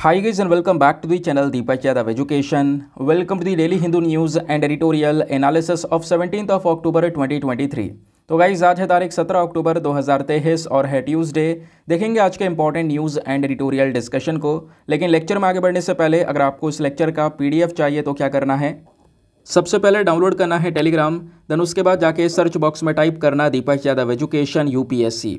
Hi guys and welcome back to the channel education welcome to Welcome daily Hindu news and editorial analysis of analysis of October twenty twenty 2023. तो guys आज है तारीख 17 अक्टूबर 2023 और है Tuesday देखेंगे आज के important news and editorial discussion को लेकिन लेक्चर में आगे बढ़ने से पहले अगर आपको इस लेक्चर का एफ चाहिए तो क्या करना है सबसे पहले डाउनलोड करना है टेलीग्राम देन उसके बाद जाके सर्च बॉक्स में टाइप करना Deepak Yadav education see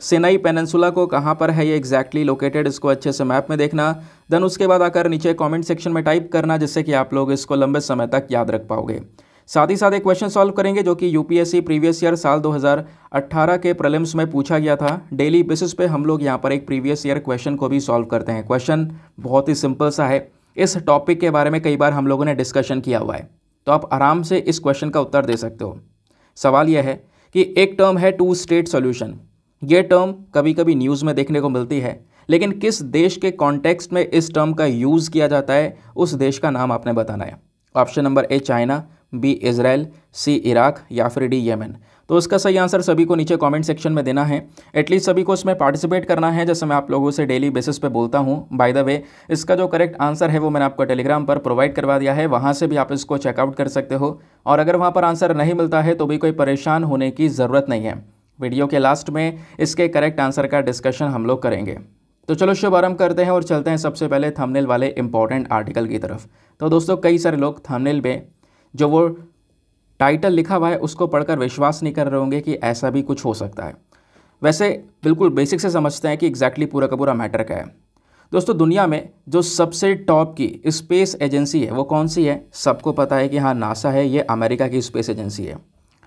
Sinai peninsula को कहाँ पर है ये एग्जैक्टली लोकेटेड इसको अच्छे से मैप में देखना देन उसके बाद आकर नीचे कमेंट सेक्शन में टाइप करना जिससे कि आप लोग इसको लंबे समय तक याद रख पाओगे साथ ही साथ एक क्वेश्चन सॉल्व करेंगे जो कि यूपीएससी प्रीवियस ईयर साल 2018 के प्रलिम्स में पूछा गया था डेली बेसिस पे हम लोग यहाँ पर एक प्रीवियस ईयर क्वेश्चन को भी सॉल्व करते हैं क्वेश्चन बहुत ही सिंपल सा है इस टॉपिक के बारे में कई बार हम लोगों ने डिस्कशन किया हुआ है तो आप आराम से इस क्वेश्चन का उत्तर दे सकते हो सवाल यह है कि एक टर्म है टू स्टेट सोल्यूशन ये टर्म कभी कभी न्यूज़ में देखने को मिलती है लेकिन किस देश के कॉन्टेक्स्ट में इस टर्म का यूज़ किया जाता है उस देश का नाम आपने बताना है option number A China B Israel C Iraq या फिर डी यमन तो उसका सही आंसर सभी को नीचे कमेंट सेक्शन में देना है एटलीस्ट सभी को इसमें पार्टिसिपेट करना है जैसे मैं आप लोगों से डेली बेसिस पे बोलता हूँ बाय द वे इसका जो करेक्ट आंसर है वो मैंने आपको टेलीग्राम पर प्रोवाइड करवा दिया है वहाँ से भी आप इसको चेकआउट कर सकते हो और अगर वहाँ पर आंसर नहीं मिलता है तो भी कोई परेशान होने की ज़रूरत नहीं है वीडियो के लास्ट में इसके करेक्ट आंसर का डिस्कशन हम लोग करेंगे तो चलो शुभारंभ करते हैं और चलते हैं सबसे पहले थंबनेल वाले इंपॉर्टेंट आर्टिकल की तरफ तो दोस्तों कई सारे लोग थंबनेल में जो वो टाइटल लिखा हुआ है उसको पढ़कर विश्वास नहीं कर रहे होंगे कि ऐसा भी कुछ हो सकता है वैसे बिल्कुल बेसिक से समझते हैं कि एग्जैक्टली exactly पूरा का पूरा मैटर क्या है दोस्तों दुनिया में जो सबसे टॉप की स्पेस एजेंसी है वो कौन सी है सबको पता है कि हाँ नासा है ये अमेरिका की स्पेस एजेंसी है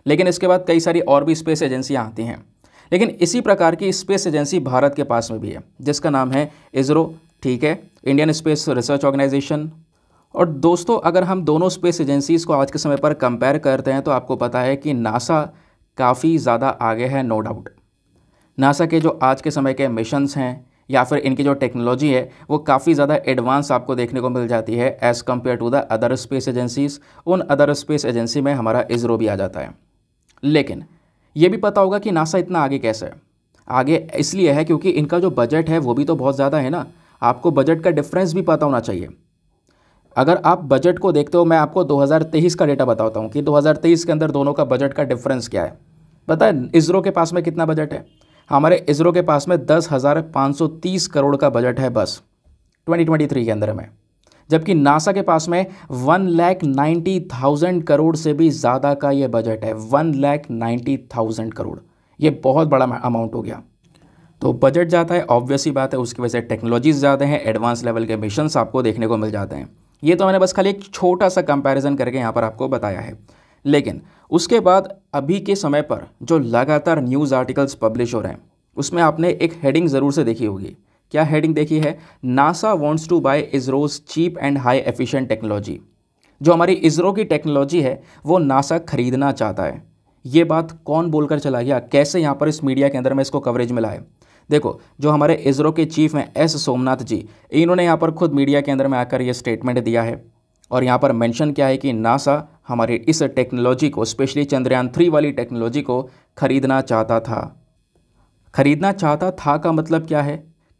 लेकिन इसके बाद कई सारी और भी स्पेस एजेंसियाँ आती हैं लेकिन इसी प्रकार की स्पेस एजेंसी भारत के पास में भी है जिसका नाम है इसरो ठीक है इंडियन स्पेस रिसर्च ऑर्गेनाइजेशन और दोस्तों अगर हम दोनों स्पेस एजेंसीज़ को आज के समय पर कंपेयर करते हैं तो आपको पता है कि नासा काफ़ी ज़्यादा आगे है नो डाउट नासा के जो आज के समय के मिशंस हैं या फिर इनकी जो टेक्नोलॉजी है वो काफ़ी ज़्यादा एडवांस आपको देखने को मिल जाती है as compared to the other space agencies उन अदर स्पेस एजेंसी में हमारा इसरो भी आ जाता है लेकिन ये भी पता होगा कि नासा इतना आगे कैसे है आगे इसलिए है क्योंकि इनका जो बजट है वो भी तो बहुत ज़्यादा है ना आपको बजट का डिफरेंस भी पता होना चाहिए अगर आप बजट को देखते हो मैं आपको 2023 का डेटा बताता हूँ कि 2023 के अंदर दोनों का बजट का डिफरेंस क्या है पता है इसरो के पास में कितना बजट है हमारे इसरो के पास में दस हज़ार पाँच सौ तीस करोड़ का बजट है बस ट्वेंटी के अंदर में जबकि नासा के पास में one lakh ninety thousand crore से भी ज़्यादा का ये बजट है one lakh ninety thousand crore ये बहुत बड़ा अमाउंट हो गया तो बजट जाता है ऑब्वियसली बात है उसकी वजह से टेक्नोलॉजीज ज़्यादा हैं एडवांस लेवल के मिशन आपको देखने को मिल जाते हैं ये तो मैंने बस खाली एक छोटा सा कंपैरिजन करके यहाँ पर आपको बताया है लेकिन उसके बाद अभी के समय पर जो लगातार न्यूज़ आर्टिकल्स पब्लिश हो रहे हैं उसमें आपने एक हेडिंग ज़रूर से देखी होगी क्या हेडिंग देखी है NASA wants to buy ISRO's cheap and high efficient technology जो हमारी इसरो की टेक्नोलॉजी है वो नासा खरीदना चाहता है ये बात कौन बोलकर चला गया कैसे यहाँ पर इस मीडिया के अंदर में इसको कवरेज मिला है देखो जो हमारे इसरो के चीफ हैं एस सोमनाथ जी इन्होंने यहाँ पर खुद मीडिया के अंदर में आकर ये स्टेटमेंट दिया है और यहाँ पर मेंशन किया है कि नासा हमारी इस टेक्नोलॉजी को स्पेशली चंद्रयान थ्री वाली टेक्नोलॉजी को खरीदना चाहता था खरीदना चाहता था का मतलब क्या है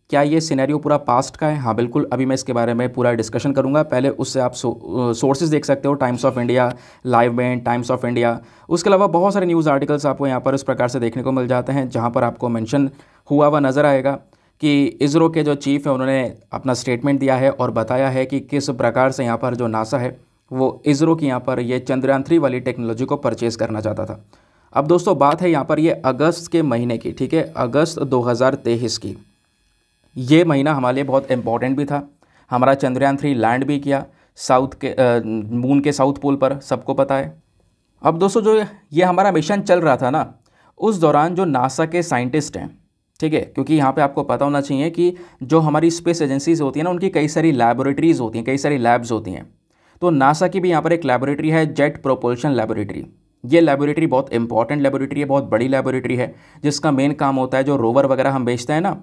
क्या ये सिनेरियो पूरा पास्ट का है हाँ बिल्कुल अभी मैं इसके बारे में पूरा डिस्कशन करूँगा पहले उससे आप सोर्सेज देख सकते हो Times of India live band Times of India उसके अलावा बहुत सारे न्यूज़ आर्टिकल्स आपको यहाँ पर इस प्रकार से देखने को मिल जाते हैं जहाँ पर आपको मैंशन हुआ हुआ नज़र आएगा कि इसरो के जो चीफ़ हैं उन्होंने अपना स्टेटमेंट दिया है और बताया है कि किस प्रकार से यहाँ पर जो नासा है वो इसरो की यहाँ पर ये चंद्रयान थ्री वाली टेक्नोलॉजी को परचेज़ करना चाहता था अब दोस्तों बात है यहाँ पर ये अगस्त के महीने की ठीक है अगस्त 2023 की ये महीना हमारे लिए बहुत इम्पॉर्टेंट भी था हमारा चंद्रयान थ्री लैंड भी किया साउथ के मून के साउथ पोल पर सबको पता है अब दोस्तों जो ये हमारा मिशन चल रहा था ना उस दौरान जो नासा के साइंटिस्ट हैं ठीक है क्योंकि यहाँ पे आपको पता होना चाहिए कि जो हमारी स्पेस एजेंसीज होती हैं ना उनकी कई सारी लैबोरेटरीज़ होती हैं कई सारी लैब्स होती हैं तो नासा की भी यहाँ पर एक लैबोरेटरी है जेट प्रोपोलशन लेबोरेटरी ये लेबोरेटरी बहुत इंपॉर्टेंट लेबोरेटरी है बहुत बड़ी लेबोरेटरी है जिसका मेन काम होता है जो रोवर वगैरह हम बेचते हैं ना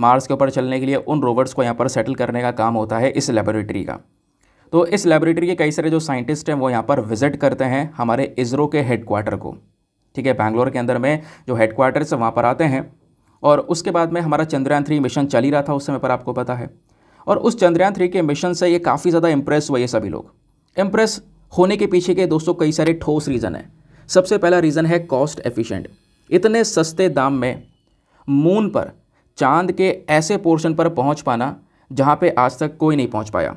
मार्स के ऊपर चलने के लिए उन रोबर्ट्स को यहाँ पर सेटल करने का काम होता है इस लेबोरेटरी का तो इस लेबोरेटरी के कई सारे जो साइंटिस्ट हैं वो यहाँ पर विजिट करते हैं हमारे इसरो के हेडक्वार्टर को ठीक है बैंगलोर के अंदर में जो हेडक्वार्टर्स वहाँ पर आते हैं और उसके बाद में हमारा चंद्रयान थ्री मिशन चल ही रहा था उस समय पर आपको पता है और उस चंद्रयान थ्री के मिशन से ये काफ़ी ज़्यादा इम्प्रेस हुए ये सभी लोग इम्प्रेस होने के पीछे के दोस्तों कई सारे ठोस रीज़न हैं सबसे पहला रीज़न है कॉस्ट एफिशिएंट इतने सस्ते दाम में मून पर चांद के ऐसे पोर्शन पर पहुंच पाना जहां पे आज तक कोई नहीं पहुंच पाया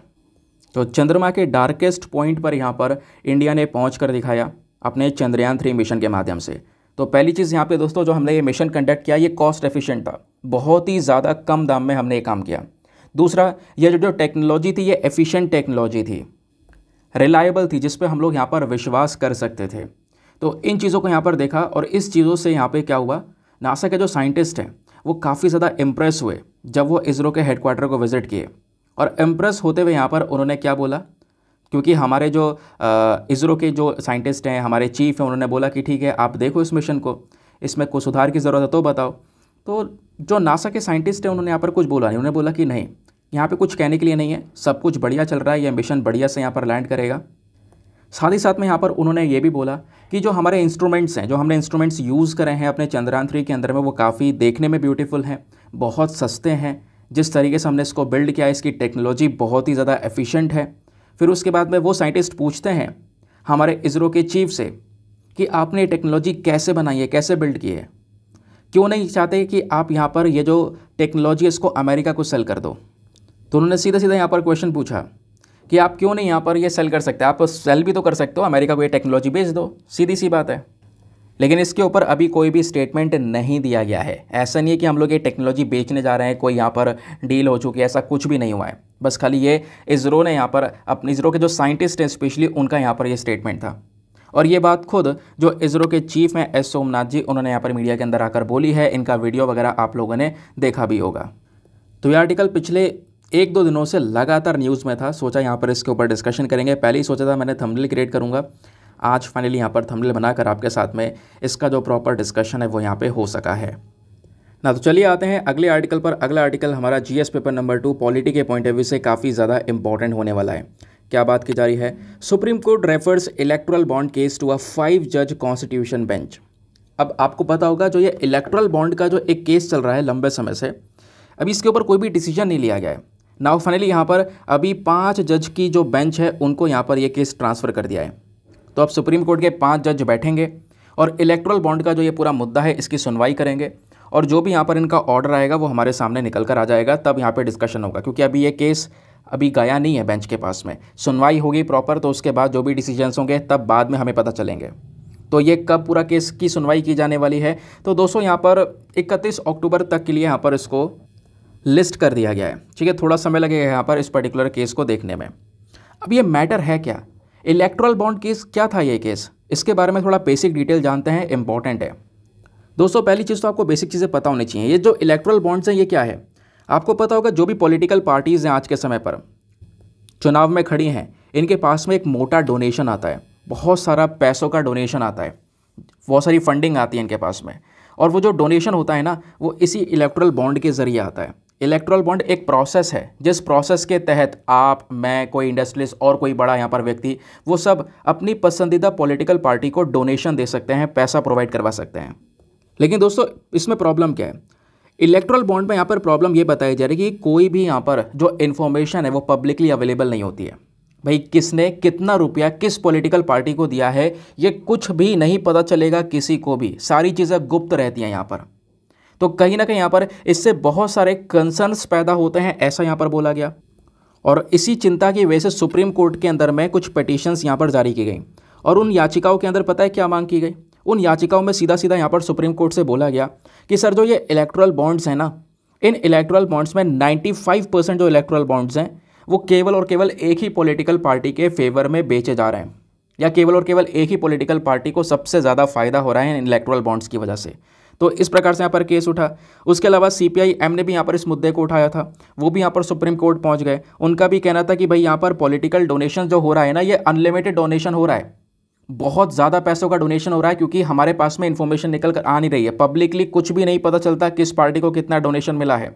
तो चंद्रमा के डार्केस्ट पॉइंट पर यहाँ पर इंडिया ने पहुँच कर दिखाया अपने चंद्रयान थ्री मिशन के माध्यम से तो पहली चीज़ यहाँ पर दोस्तों जो हमने ये मिशन कंडक्ट किया ये कॉस्ट एफिशेंट था बहुत ही ज़्यादा कम दाम में हमने ये काम किया दूसरा ये जो जो टेक्नोलॉजी थी ये एफिशिएंट टेक्नोलॉजी थी रिलायबल थी जिस पे हम लोग यहाँ पर विश्वास कर सकते थे तो इन चीज़ों को यहाँ पर देखा और इस चीज़ों से यहाँ पर क्या हुआ नासा के जो साइंटिस्ट हैं वो काफ़ी ज़्यादा इम्प्रेस हुए जब वो इसरो के हेडक्वार्टर को विज़िट किए और इम्प्रेस होते हुए यहाँ पर उन्होंने क्या बोला क्योंकि हमारे जो इसरो के जो साइंटिस्ट हैं हमारे चीफ हैं उन्होंने बोला कि ठीक है आप देखो इस मिशन को इसमें कुछ सुधार की ज़रूरत है तो बताओ तो जो नासा के साइंटिस्ट हैं उन्होंने यहाँ पर कुछ बोला नहीं उन्होंने बोला कि नहीं यहाँ पे कुछ कहने के लिए नहीं है सब कुछ बढ़िया चल रहा है यह मिशन बढ़िया से यहाँ पर लैंड करेगा साथ ही साथ में यहाँ पर उन्होंने ये भी बोला कि जो हमारे इंस्ट्रूमेंट्स हैं जो हमने इंस्ट्रूमेंट्स यूज़ करे हैं अपने चंद्रयान थ्री के अंदर में वो काफ़ी देखने में ब्यूटीफुल हैं बहुत सस्ते हैं जिस तरीके से हमने इसको बिल्ड किया है इसकी टेक्नोलॉजी बहुत ही ज़्यादा एफिशिएंट है फिर उसके बाद में वो साइंटिस्ट पूछते हैं हमारे इसरो के चीफ से कि आपने ये टेक्नोलॉजी कैसे बनाई है कैसे बिल्ड की है क्यों नहीं चाहते कि आप यहाँ पर ये जो टेक्नोलॉजी है इसको अमेरिका को सेल कर दो तो उन्होंने सीधे सीधे यहाँ पर क्वेश्चन पूछा कि आप क्यों नहीं यहाँ पर ये सेल कर सकते आप सेल भी तो कर सकते हो अमेरिका को ये टेक्नोलॉजी बेच दो सीधी सी बात है लेकिन इसके ऊपर अभी कोई भी स्टेटमेंट नहीं दिया गया है ऐसा नहीं है कि हम लोग ये टेक्नोलॉजी बेचने जा रहे हैं कोई यहाँ पर डील हो चुकी है ऐसा कुछ भी नहीं हुआ है बस खाली ये इसरो ने यहाँ पर अपने इसरो के जो साइंटिस्ट हैं स्पेशली उनका यहाँ पर ये स्टेटमेंट था और ये बात खुद जो इसरो के चीफ हैं एस सोमनाथ जी उन्होंने यहाँ पर मीडिया के अंदर आकर बोली है इनका वीडियो वगैरह आप लोगों ने देखा भी होगा तो ये आर्टिकल पिछले एक दो दिनों से लगातार न्यूज़ में था सोचा यहाँ पर इसके ऊपर डिस्कशन करेंगे पहले ही सोचा था मैंने थंबनेल क्रिएट करूँगा आज फाइनली यहाँ पर थंबनेल बनाकर आपके साथ में इसका जो प्रॉपर डिस्कशन है वो यहाँ पे हो सका है ना तो चलिए आते हैं अगले आर्टिकल पर अगला आर्टिकल हमारा G paper number two polity के पॉइंट ऑफ व्यू से काफ़ी ज़्यादा इंपॉर्टेंट होने वाला है क्या बात की जा रही है Supreme Court refers electoral bond case to a five जज कॉन्स्टिट्यूशन बेंच अब आपको पता होगा जो ये इलेक्ट्रल बॉन्ड का जो एक केस चल रहा है लंबे समय से अभी इसके ऊपर कोई भी डिसीजन नहीं लिया गया है नाउ फाइनली यहाँ पर अभी पाँच जज की जो बेंच है उनको यहाँ पर ये केस ट्रांसफ़र कर दिया है तो अब सुप्रीम कोर्ट के पाँच जज बैठेंगे और इलेक्ट्रल बॉन्ड का जो ये पूरा मुद्दा है इसकी सुनवाई करेंगे और जो भी यहाँ पर इनका ऑर्डर आएगा वो हमारे सामने निकल कर आ जाएगा तब यहाँ पर डिस्कशन होगा क्योंकि अभी ये केस अभी गया नहीं है बेंच के पास में सुनवाई होगी प्रॉपर तो उसके बाद जो भी डिसीजंस होंगे तब बाद में हमें पता चलेंगे तो ये कब पूरा केस की सुनवाई की जाने वाली है तो दोस्तों यहाँ पर 31 अक्टूबर तक के लिए यहाँ पर इसको लिस्ट कर दिया गया है ठीक है थोड़ा समय लगेगा यहाँ पर इस पर्टिकुलर केस को देखने में अब ये मैटर है क्या इलेक्ट्रल बॉन्ड केस क्या था ये केस इसके बारे में थोड़ा बेसिक डिटेल जानते हैं इंपॉर्टेंट है दोस्तों पहली चीज़ तो आपको बेसिक चीज़ें पता होनी चाहिए ये जो इलेक्ट्रल बॉन्ड्स हैं ये क्या है आपको पता होगा जो भी पॉलिटिकल पार्टीज़ हैं आज के समय पर चुनाव में खड़ी हैं इनके पास में एक मोटा डोनेशन आता है बहुत सारा पैसों का डोनेशन आता है बहुत सारी फंडिंग आती है इनके पास में और वो जो डोनेशन होता है ना वो इसी इलेक्ट्रल बॉन्ड के ज़रिए आता है इलेक्ट्रल बॉन्ड एक प्रोसेस है जिस प्रोसेस के तहत आप मैं कोई इंडस्ट्रियलिस्ट और कोई बड़ा यहाँ पर व्यक्ति वो सब अपनी पसंदीदा पॉलिटिकल पार्टी को डोनेशन दे सकते हैं पैसा प्रोवाइड करवा सकते हैं लेकिन दोस्तों इसमें प्रॉब्लम क्या है इलेक्ट्रल बॉन्ड में यहाँ पर प्रॉब्लम ये बताई जा रही है कि कोई भी यहाँ पर जो इन्फॉर्मेशन है वो पब्लिकली अवेलेबल नहीं होती है भाई किसने कितना रुपया किस पॉलिटिकल पार्टी को दिया है ये कुछ भी नहीं पता चलेगा किसी को भी सारी चीज़ें गुप्त रहती हैं यहाँ पर तो कहीं ना कहीं यहाँ पर इससे बहुत सारे कंसर्न्स पैदा होते हैं ऐसा यहाँ पर बोला गया और इसी चिंता की वजह से सुप्रीम कोर्ट के अंदर में कुछ पटिशन्स यहाँ पर जारी की गई और उन याचिकाओं के अंदर पता है क्या मांग की गई उन याचिकाओं में सीधा सीधा यहाँ पर सुप्रीम कोर्ट से बोला गया कि सर जो ये इलेक्ट्रल बॉन्ड्स हैं ना इन इलेक्ट्रल बॉन्ड्स में 95 परसेंट जो इलेक्ट्रल बॉन्ड्स हैं वो केवल और केवल एक ही पॉलिटिकल पार्टी के फेवर में बेचे जा रहे हैं या केवल और केवल एक ही पॉलिटिकल पार्टी को सबसे ज़्यादा फायदा हो रहा है इन इलेक्ट्रल बॉन्ड्स की वजह से तो इस प्रकार से यहाँ पर केस उठा उसके अलावा सी एम ने भी यहाँ पर इस मुद्दे को उठाया था वो भी यहाँ पर सुप्रीम कोर्ट पहुँच गए उनका भी कहना था कि भाई यहाँ पर पॉलिटिकल डोनेशन जो हो रहा है ना ये अनलिमिटेड डोनेशन हो रहा है बहुत ज़्यादा पैसों का डोनेशन हो रहा है क्योंकि हमारे पास में इन्फॉर्मेशन निकल कर आ नहीं रही है पब्लिकली कुछ भी नहीं पता चलता किस पार्टी को कितना डोनेशन मिला है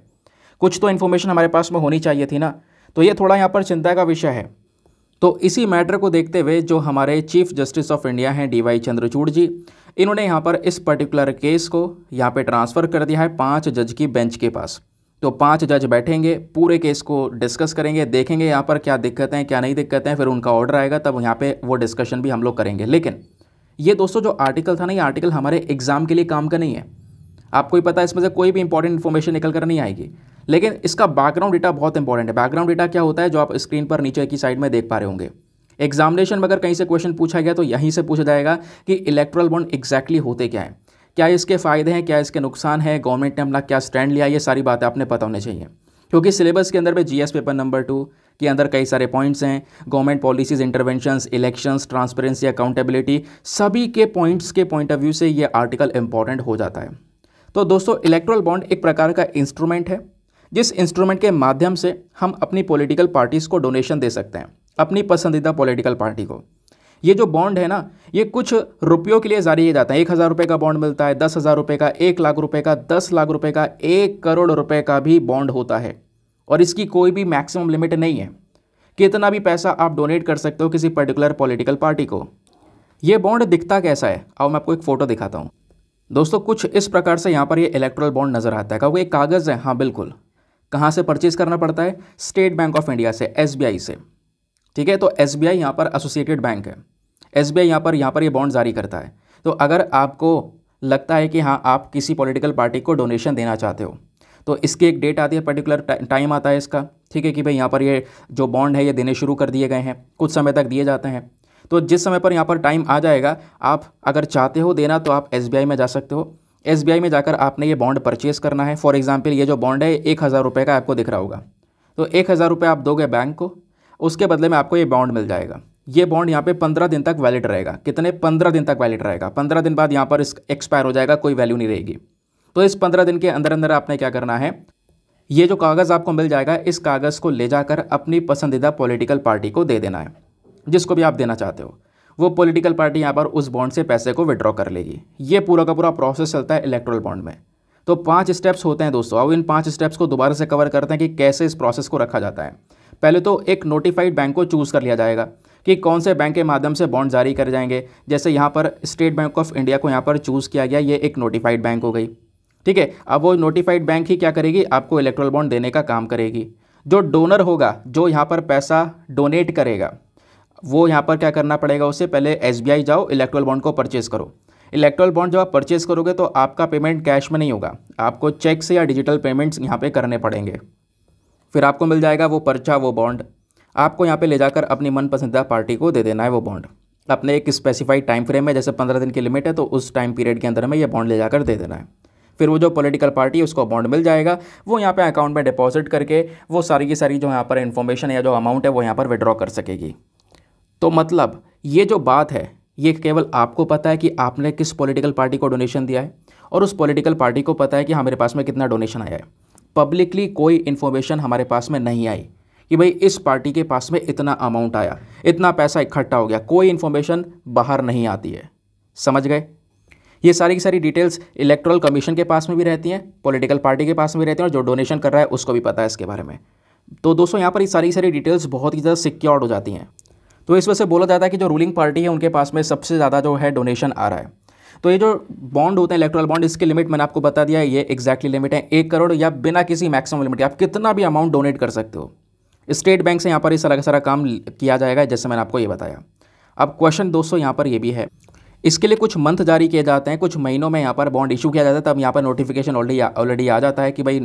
कुछ तो इन्फॉर्मेशन हमारे पास में होनी चाहिए थी ना तो ये थोड़ा यहाँ पर चिंता का विषय है तो इसी मैटर को देखते हुए जो हमारे चीफ जस्टिस ऑफ इंडिया हैं डी वाई चंद्रचूड़ जी इन्होंने यहाँ पर इस पर्टिकुलर केस को यहाँ पे ट्रांसफ़र कर दिया है पाँच जज की बेंच के पास तो पांच जज बैठेंगे पूरे केस को डिस्कस करेंगे देखेंगे यहाँ पर क्या दिक्कतें हैं क्या नहीं दिक्कतें हैं फिर उनका ऑर्डर आएगा तब यहाँ पर वो डिस्कशन भी हम लोग करेंगे लेकिन ये दोस्तों जो आर्टिकल था ना ये आर्टिकल हमारे एग्ज़ाम के लिए काम का नहीं है आपको ही पता है इसमें से कोई भी इंपॉर्टेंट इन्फॉर्मेशन निकल कर नहीं आएगी लेकिन इसका बैकग्राउंड डेटा बहुत इंपॉर्टेंट है बैकग्राउंड डेटा क्या होता है जो आप स्क्रीन पर नीचे की साइड में देख पा रहे होंगे एग्जामिनेशन में अगर कहीं से क्वेश्चन पूछा गया तो यहीं से पूछा जाएगा कि इलेक्ट्रल बॉन्ड एग्जैक्टली होते क्या हैं क्या इसके फ़ायदे हैं क्या इसके नुकसान है गवर्नमेंट ने अपना क्या स्टैंड लिया ये सारी बातें आपने पता होनी चाहिए क्योंकि सिलेबस के अंदर में जीएस पेपर नंबर टू के अंदर कई सारे पॉइंट्स हैं government policies interventions elections transparency accountability सभी के पॉइंट्स के पॉइंट ऑफ व्यू से ये आर्टिकल इंपॉर्टेंट हो जाता है तो दोस्तों इलेक्ट्रल बॉन्ड एक प्रकार का इंस्ट्रूमेंट है जिस इंस्ट्रूमेंट के माध्यम से हम अपनी पॉलिटिकल पार्टीज़ को डोनेशन दे सकते हैं अपनी पसंदीदा पॉलिटिकल पार्टी को ये जो बॉन्ड है ना ये कुछ रुपयों के लिए जारी किया जाता है एक हज़ार रुपये का बॉन्ड मिलता है दस हज़ार रुपये का एक लाख रुपये का दस लाख रुपये का एक करोड़ रुपये का भी बॉन्ड होता है और इसकी कोई भी मैक्सिमम लिमिट नहीं है कितना भी पैसा आप डोनेट कर सकते हो किसी पर्टिकुलर पॉलिटिकल पार्टी को ये बॉन्ड दिखता कैसा है अब मैं आपको एक फ़ोटो दिखाता हूँ दोस्तों कुछ इस प्रकार से यहाँ पर ये इलेक्ट्रल बॉन्ड नज़र आता है क्या वो एक कागज़ है हाँ बिल्कुल कहाँ से परचेज़ करना पड़ता है स्टेट बैंक ऑफ इंडिया से एस से ठीक है तो एस बी यहाँ पर एसोसिएटेड बैंक है एस बी यहाँ पर यहाँ पर ये यह बॉन्ड जारी करता है तो अगर आपको लगता है कि हाँ आप किसी पॉलिटिकल पार्टी को डोनेशन देना चाहते हो तो इसकी एक डेट आती है पर्टिकुलर टाइम आता है इसका ठीक है कि भाई यहाँ पर ये जो बॉन्ड है ये देने शुरू कर दिए गए हैं कुछ समय तक दिए जाते हैं तो जिस समय पर यहाँ पर टाइम आ जाएगा आप अगर चाहते हो देना तो आप एस में जा सकते हो एस में जाकर आपने ये बॉन्ड परचेज़ करना है फॉर एग्ज़ाम्पल ये जो बॉन्ड है एक हज़ार रुपये का आपको दिख रहा होगा तो एक हज़ार रुपये आप दोगे बैंक को उसके बदले में आपको ये बॉन्ड मिल जाएगा ये बॉन्ड यहाँ पे पंद्रह दिन तक वैलिड रहेगा कितने पंद्रह दिन तक वैलिड रहेगा पंद्रह दिन बाद यहाँ पर इस एक्सपायर हो जाएगा कोई वैल्यू नहीं रहेगी तो इस पंद्रह दिन के अंदर अंदर आपने क्या करना है ये जो कागज़ आपको मिल जाएगा इस कागज़ को ले जाकर अपनी पसंदीदा पॉलिटिकल पार्टी को दे देना है जिसको भी आप देना चाहते हो वो पॉलिटिकल पार्टी यहाँ पर उस बॉन्ड से पैसे को विड्रॉ कर लेगी ये पूरा का पूरा प्रोसेस चलता है इलेक्ट्रल बॉन्ड में तो पांच स्टेप्स होते हैं दोस्तों अब इन पांच स्टेप्स को दोबारा से कवर करते हैं कि कैसे इस प्रोसेस को रखा जाता है पहले तो एक नोटिफाइड बैंक को चूज़ कर लिया जाएगा कि कौन से बैंक के माध्यम से बॉन्ड जारी कर जाएंगे जैसे यहाँ पर स्टेट बैंक ऑफ इंडिया को यहाँ पर चूज़ किया गया ये एक नोटिफाइड बैंक हो गई ठीक है अब वो नोटिफाइड बैंक ही क्या करेगी आपको इलेक्ट्रल बॉन्ड देने का काम करेगी जो डोनर होगा जो यहाँ पर पैसा डोनेट करेगा वो यहाँ पर क्या करना पड़ेगा उससे पहले एस जाओ इलेक्ट्रल बॉन्ड को परचेज़ करो इलेक्ट्रल बॉन्ड जब आप परचेज़ करोगे तो आपका पेमेंट कैश में नहीं होगा आपको चेक से या डिजिटल पेमेंट्स यहाँ पे करने पड़ेंगे फिर आपको मिल जाएगा वो पर्चा वो बॉन्ड आपको यहाँ पे ले जाकर अपनी मन पसंदीदा पार्टी को दे देना है वो बॉन्ड अपने एक स्पेसिफाइड टाइम फ्रेम में जैसे पंद्रह दिन की लिमिट है तो उस टाइम पीरियड के अंदर में ये बॉन्ड ले जाकर दे देना है फिर वो जो पॉलिटिकल पार्टी है उसको बॉन्ड मिल जाएगा वो यहाँ पे अकाउंट में डिपॉजिट करके वो सारी की सारी जो यहाँ पर इन्फॉर्मेशन या जो अमाउंट है वो यहाँ पर विड्रॉ कर सकेगी तो मतलब ये जो बात है ये केवल आपको पता है कि आपने किस पॉलिटिकल पार्टी को डोनेशन दिया है और उस पॉलिटिकल पार्टी को पता है कि हमारे पास में कितना डोनेशन आया है पब्लिकली कोई इन्फॉर्मेशन हमारे पास में नहीं आई कि भाई इस पार्टी के पास में इतना अमाउंट आया इतना पैसा इकट्ठा हो गया कोई इन्फॉर्मेशन बाहर नहीं आती है समझ गए ये सारी की सारी डिटेल्स इलेक्ट्रल कमीशन के पास में भी रहती हैं पॉलिटिकल पार्टी के पास में भी रहती हैं और जो डोनेशन कर रहा है उसको भी पता है इसके बारे में तो दोस्तों यहाँ पर ये सारी सारी डिटेल्स बहुत ही ज़्यादा सिक्योर्ड हो जाती हैं तो इस वजह से बोला जाता है कि जो रूलिंग पार्टी है उनके पास में सबसे ज़्यादा जो है डोनेशन आ रहा है तो ये जो बॉन्ड होते हैं इलेक्ट्रल बॉन्ड इसकी लिमिट मैंने आपको बता दिया ये एक्जैक्टली लिमिट है एक करोड़ या बिना किसी मैक्सिमम लिमिट आप कितना भी अमाउंट डोनेट कर सकते हो स्टेट बैंक से यहाँ पर इस सारा का सारा काम किया जाएगा जैसे मैंने आपको ये बताया अब क्वेश्चन दोस्तों यहाँ पर ये भी है इसके लिए कुछ मंथ जारी किए जाते हैं कुछ महीनों में यहाँ पर बॉन्ड इशू किया जाता है तब यहाँ पर नोटिफिकेशन ऑलरेडी ऑलरेडी आ जाता है कि भाई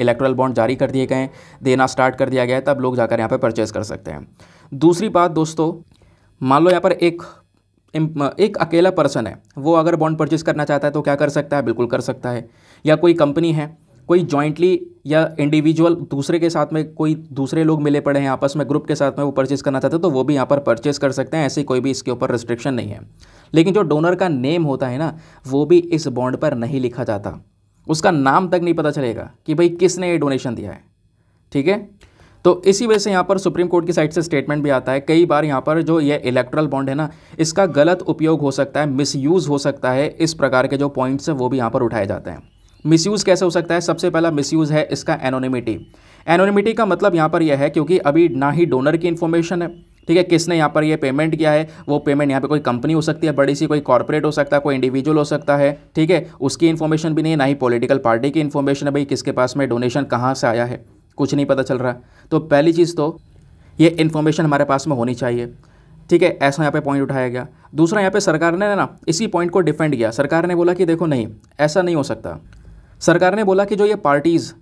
इलेक्ट्रल बॉन्ड जारी कर दिए गए देना स्टार्ट कर दिया गया है तब लोग जाकर यहाँ पर परचेज़ कर सकते हैं दूसरी बात दोस्तों मान लो यहाँ पर एक एक अकेला पर्सन है वो अगर बॉन्ड परचेज़ करना चाहता है तो क्या कर सकता है बिल्कुल कर सकता है या कोई कंपनी है कोई जॉइंटली या इंडिविजुअल दूसरे के साथ में कोई दूसरे लोग मिले पड़े हैं आपस में ग्रुप के साथ में वो परचेज़ करना चाहते हैं तो वो भी यहाँ पर परचेज़ कर सकते हैं ऐसी कोई भी इसके ऊपर रिस्ट्रिक्शन नहीं है लेकिन जो डोनर का नेम होता है ना वो भी इस बॉन्ड पर नहीं लिखा जाता उसका नाम तक नहीं पता चलेगा कि भाई किसने ये डोनेशन दिया है ठीक है तो इसी वजह से यहाँ पर सुप्रीम कोर्ट की साइड से स्टेटमेंट भी आता है कई बार यहाँ पर जो ये इलेक्ट्रल बॉन्ड है ना इसका गलत उपयोग हो सकता है मिसयूज़ हो सकता है इस प्रकार के जो पॉइंट्स हैं वो भी यहाँ पर उठाए जाते हैं मिसयूज़ कैसे हो सकता है सबसे पहला मिसयूज़ है इसका एनोनिमिटी एनोनिमिटी का मतलब यहाँ पर यह है क्योंकि अभी ना ही डोनर की इन्फॉर्मेशन है ठीक है किसने यहाँ पर यह पेमेंट किया है वो पेमेंट यहाँ पे कोई कंपनी हो सकती है बड़ी सी कोई कॉरपोरेट हो सकता है कोई इंडिविजुअल हो सकता है ठीक है उसकी इन्फॉर्मेशन भी नहीं है ना ही पॉलिटिकल पार्टी की इन्फॉर्मेशन है भाई किसके पास में डोनेशन कहाँ से आया है कुछ नहीं पता चल रहा तो पहली चीज़ तो ये इन्फॉर्मेशन हमारे पास में होनी चाहिए ठीक है ऐसा यहाँ पे पॉइंट उठाया गया दूसरा यहाँ पे सरकार ने ना इसी पॉइंट को डिफेंड किया सरकार ने बोला कि देखो नहीं ऐसा नहीं हो सकता सरकार ने बोला कि जो ये पार्टीज़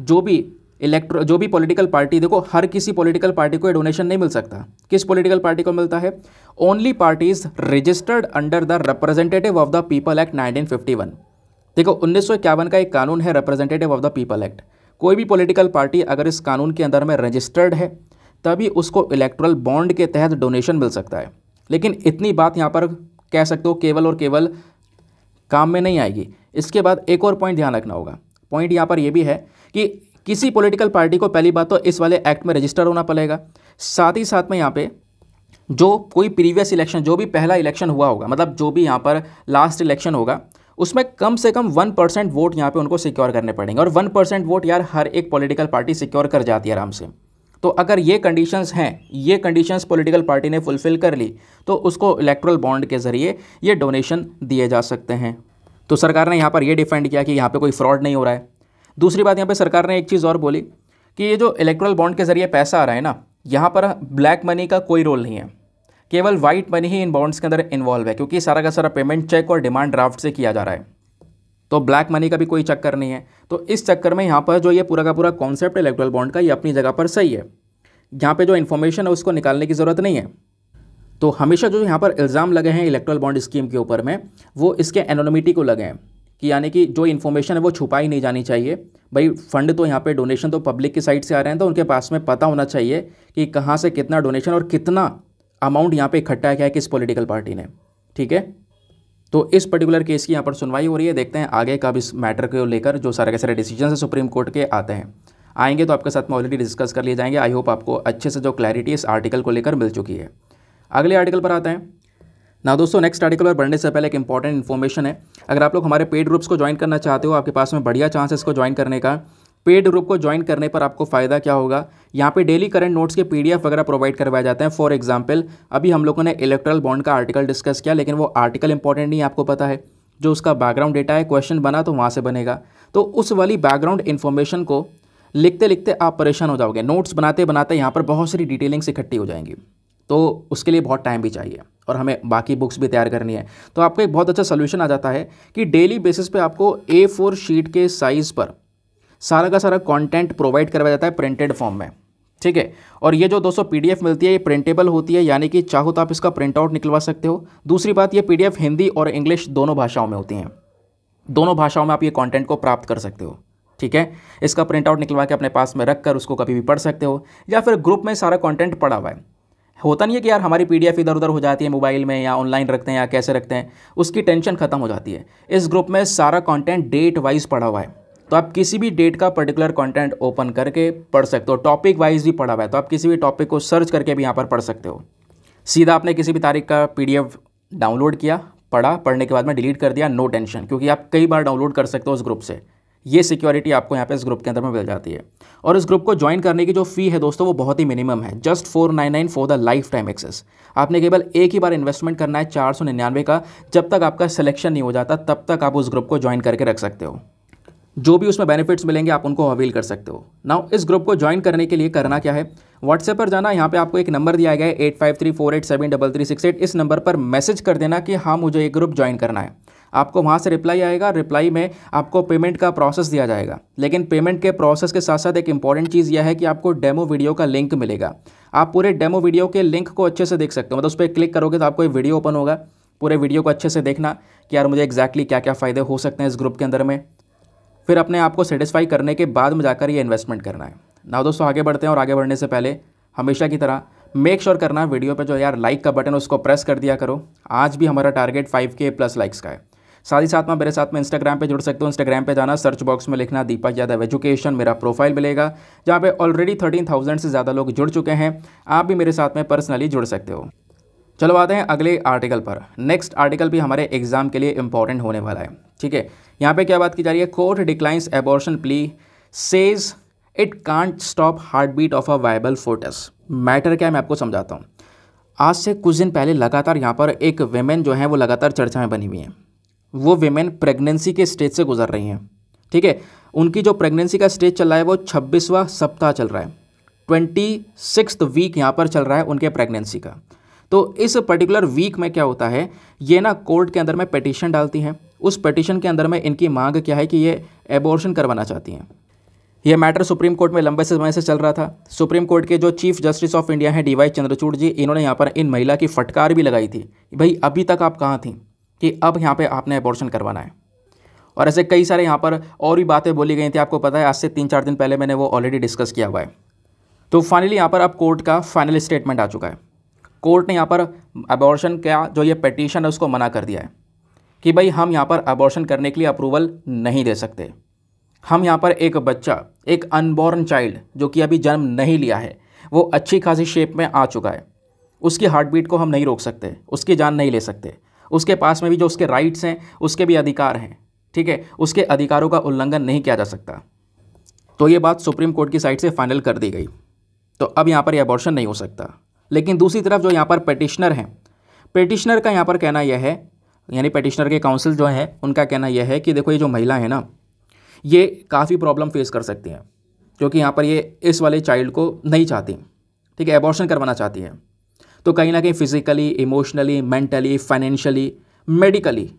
जो भी इलेक्ट्रो जो भी पॉलिटिकल पार्टी देखो हर किसी पॉलिटिकल पार्टी को डोनेशन नहीं मिल सकता किस पॉलिटिकल पार्टी को मिलता है only parties registered under the representative of the people act 1951 देखो उन्नीस का एक कानून है representative of the people act कोई भी पॉलिटिकल पार्टी अगर इस कानून के अंदर में रजिस्टर्ड है तभी उसको इलेक्ट्रल बॉन्ड के तहत डोनेशन मिल सकता है लेकिन इतनी बात यहाँ पर कह सकते हो केवल और केवल काम में नहीं आएगी इसके बाद एक और पॉइंट ध्यान रखना होगा पॉइंट यहाँ पर यह भी है कि किसी पॉलिटिकल पार्टी को पहली बात तो इस वाले एक्ट में रजिस्टर होना पड़ेगा साथ ही साथ में यहाँ पे जो कोई प्रीवियस इलेक्शन जो भी पहला इलेक्शन हुआ होगा मतलब जो भी यहाँ पर लास्ट इलेक्शन होगा उसमें कम से कम वन परसेंट वोट यहाँ पे उनको सिक्योर करने पड़ेंगे और वन परसेंट वोट यार हर एक पॉलिटिकल पार्टी सिक्योर कर जाती है आराम से तो अगर ये कंडीशंस हैं ये कंडीशंस पॉलिटिकल पार्टी ने फुलफ़िल कर ली तो उसको इलेक्ट्रल बॉन्ड के ज़रिए ये डोनेशन दिए जा सकते हैं तो सरकार ने यहाँ पर यह डिफेंड किया कि यहाँ पर कोई फ्रॉड नहीं हो रहा है दूसरी बात यहाँ पर सरकार ने एक चीज़ और बोली कि ये जो इलेक्ट्रल बॉन्ड के ज़रिए पैसा आ रहा है ना यहाँ पर ब्लैक मनी का कोई रोल नहीं है केवल वाइट मनी ही इन बॉन्ड्स के अंदर इन्वॉल्व है क्योंकि सारा का सारा पेमेंट चेक और डिमांड ड्राफ्ट से किया जा रहा है तो ब्लैक मनी का भी कोई चक्कर नहीं है तो इस चक्कर में यहाँ पर जो ये पूरा का पूरा कॉन्सेप्ट इलेक्ट्रल बॉन्ड का ये अपनी जगह पर सही है यहाँ पर जो इन्फॉर्मेशन है उसको निकालने की ज़रूरत नहीं है तो हमेशा जो यहाँ पर इल्ज़ाम लगे हैं इलेक्ट्रल बॉन्ड स्कीम के ऊपर में वो इसके एनोनमिटी को लगे हैं कि यानी कि जो इन्फॉर्मेशन है वो छुपाई नहीं जानी चाहिए भाई फंड तो यहाँ पे डोनेशन तो पब्लिक की साइड से आ रहे हैं तो उनके पास में पता होना चाहिए कि कहाँ से कितना डोनेशन और कितना अमाउंट यहाँ पे इकट्ठा किया है किस पॉलिटिकल पार्टी ने ठीक है तो इस पर्टिकुलर केस की यहाँ पर सुनवाई हो रही है देखते हैं आगे कब इस मैटर को लेकर जो सारे के सारे डिसीजन है सुप्रीम कोर्ट के आते हैं आएंगे तो आपके साथ में ऑलरेडी डिस्कस कर लिए जाएंगे आई होप आपको अच्छे से जो क्लैरिटी इस आर्टिकल को लेकर मिल चुकी है अगले आर्टिकल पर आते हैं ना दोस्तों नेक्स्ट आर्टिकल पर बढ़ने से पहले एक इंपॉर्टेंट इन्फॉर्मेशन है अगर आप लोग हमारे पेड ग्रुप्स को ज्वाइन करना चाहते हो आपके पास में बढ़िया चांस है इसको ज्वाइन करने का पेड ग्रुप को ज्वाइन करने पर आपको फ़ायदा क्या होगा यहाँ पे डेली करंट नोट्स के पीडीएफ वगैरह प्रोवाइड करवाए जाते हैं फॉर एग्जांपल अभी हम लोगों ने इलेक्ट्रल बॉन्ड का आर्टिकल डिस्कस किया लेकिन वो आर्टिकल इंपॉर्टेंट नहीं आपको पता है जो उसका बैकग्राउंड डेटा है क्वेश्चन बना तो वहाँ से बनेगा तो उस वाली बैकग्राउंड इन्फॉर्मेशन को लिखते लिखते आप परेशान हो जाओगे नोट्स बनाते बनाते यहाँ पर बहुत सारी डिटेलिंग्स इकट्ठी हो जाएंगी तो उसके लिए बहुत टाइम भी चाहिए और हमें बाकी बुक्स भी तैयार करनी है तो आपको एक बहुत अच्छा सोल्यूशन आ जाता है कि डेली बेसिस पे आपको ए फोर शीट के साइज़ पर सारा का सारा कंटेंट प्रोवाइड करवाया जाता है प्रिंटेड फॉर्म में ठीक है और ये जो दोस्तों पीडीएफ मिलती है ये प्रिंटेबल होती है यानी कि चाहो तो आप इसका प्रिंट आउट निकलवा सकते हो दूसरी बात ये पीडीएफ हिंदी और इंग्लिश दोनों भाषाओं में होती हैं दोनों भाषाओं में आप ये कंटेंट को प्राप्त कर सकते हो ठीक है इसका प्रिंट आउट निकलवा के अपने पास में रख कर उसको कभी भी पढ़ सकते हो या फिर ग्रुप में सारा कंटेंट पड़ा हुआ है होता नहीं है कि यार हमारी पीडीएफ इधर उधर हो जाती है मोबाइल में या ऑनलाइन रखते हैं या कैसे रखते हैं उसकी टेंशन खत्म हो जाती है इस ग्रुप में सारा कंटेंट डेट वाइज पढ़ा हुआ है तो आप किसी भी डेट का पर्टिकुलर कंटेंट ओपन करके पढ़ सकते हो टॉपिक वाइज भी पढ़ा हुआ है तो आप किसी भी टॉपिक को सर्च करके भी यहाँ पर पढ़ सकते हो सीधा आपने किसी भी तारीख का पी डाउनलोड किया पढ़ा पढ़ने के बाद में डिलीट कर दिया नो टेंशन क्योंकि आप कई बार डाउनलोड कर सकते हो उस ग्रुप से ये सिक्योरिटी आपको यहाँ पे इस ग्रुप के अंदर में मिल जाती है और इस ग्रुप को ज्वाइन करने की जो फी है दोस्तों वो बहुत ही मिनिमम है just four nine nine for the lifetime access आपने केवल एक ही बार इन्वेस्टमेंट करना है चार सौ निन्यानवे का जब तक आपका सिलेक्शन नहीं हो जाता तब तक आप उस ग्रुप को ज्वाइन करके रख सकते हो जो भी उसमें बेनिफिट्स मिलेंगे आप उनको अवील कर सकते हो नाउ इस ग्रुप को ज्वाइन करने के लिए करना क्या है व्हाट्सएप पर जाना यहाँ पे आपको एक नंबर दिया गया है eight five three four eight seven double three six eight इस नंबर पर मैसेज कर देना कि हाँ मुझे ये ग्रुप ज्वाइन करना है आपको वहाँ से रिप्लाई आएगा रिप्लाई में आपको पेमेंट का प्रोसेस दिया जाएगा लेकिन पेमेंट के प्रोसेस के साथ साथ एक इंपॉर्टेंट चीज़ यह है कि आपको डेमो वीडियो का लिंक मिलेगा आप पूरे डेमो वीडियो के लिंक को अच्छे से देख सकते हो मतलब उस पर क्लिक करोगे तो आपको एक वीडियो ओपन होगा पूरे वीडियो को अच्छे से देखना कि यार मुझे एक्जैक्टली क्या क्या फ़ायदे हो सकते हैं इस ग्रुप के अंदर में फिर अपने आप को सेटिस्फाई करने के बाद में जाकर ये इन्वेस्टमेंट करना है ना दोस्तों आगे बढ़ते हैं और आगे बढ़ने से पहले हमेशा की तरह मेक श्योर करना वीडियो पे जो यार लाइक का बटन उसको प्रेस कर दिया करो आज भी हमारा टारगेट 5k प्लस लाइक्स का है साथ ही साथ में मेरे साथ में इंस्टाग्राम पे जुड़ सकते हो इंस्टाग्राम पे जाना सर्च बॉक्स में लिखना दीपक यादव एजुकेशन मेरा प्रोफाइल मिलेगा जहाँ पे ऑलरेडी थर्टीन थाउजेंड से ज़्यादा लोग जुड़ चुके हैं आप भी मेरे साथ में पर्सनली जुड़ सकते हो चलो आते हैं अगले आर्टिकल पर नेक्स्ट आर्टिकल भी हमारे एग्जाम के लिए इंपॉर्टेंट होने वाला है ठीक है यहाँ पे क्या बात की जा रही है court declines abortion plea says it can't stop heartbeat of a viable foetus matter क्या है मैं आपको समझाता हूँ आज से कुछ दिन पहले लगातार यहाँ पर एक वेमेन जो है वो लगातार चर्चा में बनी हुई हैं वो वेमेन प्रेगनेंसी के स्टेज से गुजर रही हैं ठीक है उनकी जो प्रेगनेंसी का स्टेज चल रहा है वो छब्बीसवा सप्ताह चल रहा है ट्वेंटी सिक्स वीक यहाँ पर चल रहा है उनके प्रेगनेंसी का तो इस पर्टिकुलर वीक में क्या होता है ये ना कोर्ट के अंदर में पटिशन डालती हैं उस पटिशन के अंदर में इनकी मांग क्या है कि ये एबॉर्शन करवाना चाहती हैं यह मैटर सुप्रीम कोर्ट में लंबे समय से चल रहा था सुप्रीम कोर्ट के जो चीफ जस्टिस ऑफ इंडिया हैं डी वाई चंद्रचूड़ जी इन्होंने यहाँ पर इन महिला की फटकार भी लगाई थी भाई अभी तक आप कहाँ थी कि अब यहाँ पर आपने एबॉर्शन करवाना है और ऐसे कई सारे यहाँ पर और भी बातें बोली गई थी आपको पता है आज से तीन चार दिन पहले मैंने वो ऑलरेडी डिस्कस किया हुआ है तो फाइनली यहाँ पर अब कोर्ट का फाइनल स्टेटमेंट आ चुका है कोर्ट ने यहाँ पर अबॉर्शन का जो ये पटिशन है उसको मना कर दिया है कि भाई हम यहाँ पर अबॉर्शन करने के लिए अप्रूवल नहीं दे सकते हम यहाँ पर एक बच्चा एक अनबॉर्न चाइल्ड जो कि अभी जन्म नहीं लिया है वो अच्छी खासी शेप में आ चुका है उसकी हार्ट बीट को हम नहीं रोक सकते उसकी जान नहीं ले सकते उसके पास में भी जो उसके राइट्स हैं उसके भी अधिकार हैं ठीक है उसके अधिकारों का उल्लंघन नहीं किया जा सकता तो ये बात सुप्रीम कोर्ट की साइड से फाइनल कर दी गई तो अब यहाँ पर यह अबॉर्शन नहीं हो सकता लेकिन दूसरी तरफ जो यहाँ पर पटिशनर हैं पटिशनर का यहाँ पर कहना यह है यानी पटिशनर के काउंसिल जो हैं उनका कहना यह है कि देखो ये जो महिला है ना ये काफ़ी प्रॉब्लम फेस कर सकती हैं क्योंकि यहाँ पर ये इस वाले चाइल्ड को नहीं चाहती ठीक है एबॉर्शन करवाना चाहती है तो कहीं ना कहीं physically emotionally mentally financially medically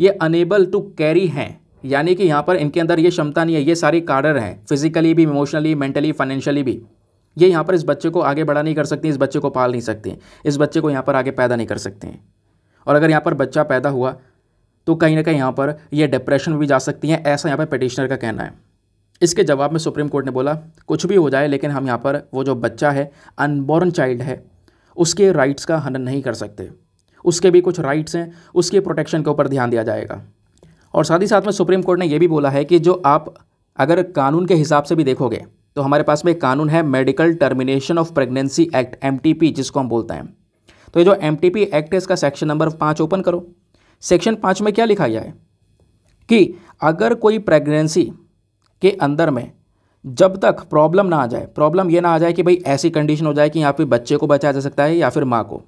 ये अनेबल टू कैरी हैं यानी कि यहाँ पर इनके अंदर ये क्षमता नहीं है ये सारे कार्डर हैं फिजिकली भी इमोशनली मेंटली फाइनेंशियली भी ये यहाँ पर इस बच्चे को आगे बढ़ा नहीं कर सकती इस बच्चे को पाल नहीं सकते इस बच्चे को यहाँ पर आगे पैदा नहीं कर सकते हैं और अगर यहाँ पर बच्चा पैदा हुआ तो कहीं ना कहीं यहाँ पर यह डिप्रेशन भी जा सकती हैं ऐसा यहाँ पर पटिशनर का कहना है इसके जवाब में सुप्रीम कोर्ट ने बोला कुछ भी हो जाए लेकिन हम यहाँ पर वो जो बच्चा है अनबॉर्न चाइल्ड है उसके राइट्स का हनन नहीं कर सकते उसके भी कुछ राइट्स हैं उसके प्रोटेक्शन के ऊपर ध्यान दिया जाएगा और साथ ही साथ में सुप्रीम कोर्ट ने यह भी बोला है कि जो आप अगर कानून के हिसाब से भी देखोगे तो हमारे पास में एक कानून है medical termination of pregnancy act M जिसको हम बोलते हैं तो ये जो एम एक्ट है इसका सेक्शन नंबर पाँच ओपन करो सेक्शन पाँच में क्या लिखा गया है कि अगर कोई प्रेगनेंसी के अंदर में जब तक प्रॉब्लम ना आ जाए प्रॉब्लम ये ना आ जाए कि भाई ऐसी कंडीशन हो जाए कि यहाँ पे बच्चे को बचाया जा सकता है या फिर माँ को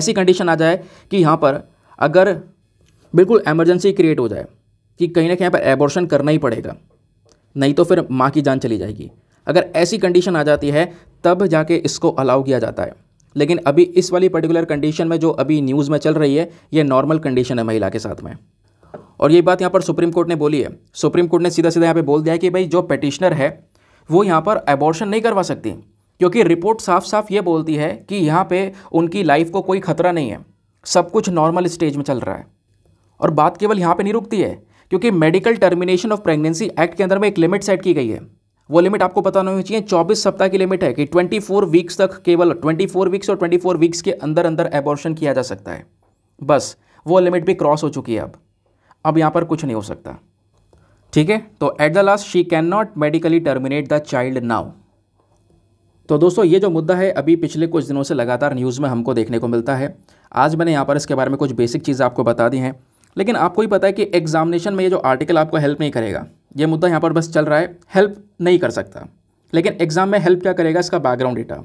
ऐसी कंडीशन आ जाए कि यहाँ पर अगर बिल्कुल एमरजेंसी क्रिएट हो जाए कि कहीं ना कहीं यहाँ पर एबॉर्शन करना ही पड़ेगा नहीं तो फिर माँ की जान चली जाएगी अगर ऐसी कंडीशन आ जाती है तब जाके इसको अलाउ किया जाता है लेकिन अभी इस वाली पर्टिकुलर कंडीशन में जो अभी न्यूज़ में चल रही है ये नॉर्मल कंडीशन है महिला के साथ में और ये बात यहाँ पर सुप्रीम कोर्ट ने बोली है सुप्रीम कोर्ट ने सीधा सीधा यहाँ पे बोल दिया है कि भाई जो पटिशनर है वो यहाँ पर एबॉर्शन नहीं करवा सकती क्योंकि रिपोर्ट साफ साफ ये बोलती है कि यहाँ पर उनकी लाइफ को कोई खतरा नहीं है सब कुछ नॉर्मल स्टेज में चल रहा है और बात केवल यहाँ पर नहीं रुकती है क्योंकि medical termination of pregnancy act के अंदर में एक लिमिट सेट की गई है वो लिमिट आपको पता नहीं चाहिए चौबीस सप्ताह की लिमिट है कि फोर वीक्स तक केवल फोर वीक्स और फोर वीक्स के अंदर अंदर एबॉर्शन किया जा सकता है बस वो लिमिट भी क्रॉस हो चुकी है अब अब यहाँ पर कुछ नहीं हो सकता ठीक है तो at the last she cannot medically terminate the child now तो दोस्तों ये जो मुद्दा है अभी पिछले कुछ दिनों से लगातार न्यूज़ में हमको देखने को मिलता है आज मैंने यहाँ पर इसके बारे में कुछ बेसिक चीज़ें आपको बता दी हैं लेकिन आपको ही पता है कि एग्जामिनेशन में ये जो आर्टिकल आपको हेल्प नहीं करेगा ये मुद्दा यहाँ पर बस चल रहा है हेल्प नहीं कर सकता लेकिन एग्ज़ाम में हेल्प क्या करेगा इसका बैकग्राउंड डेटा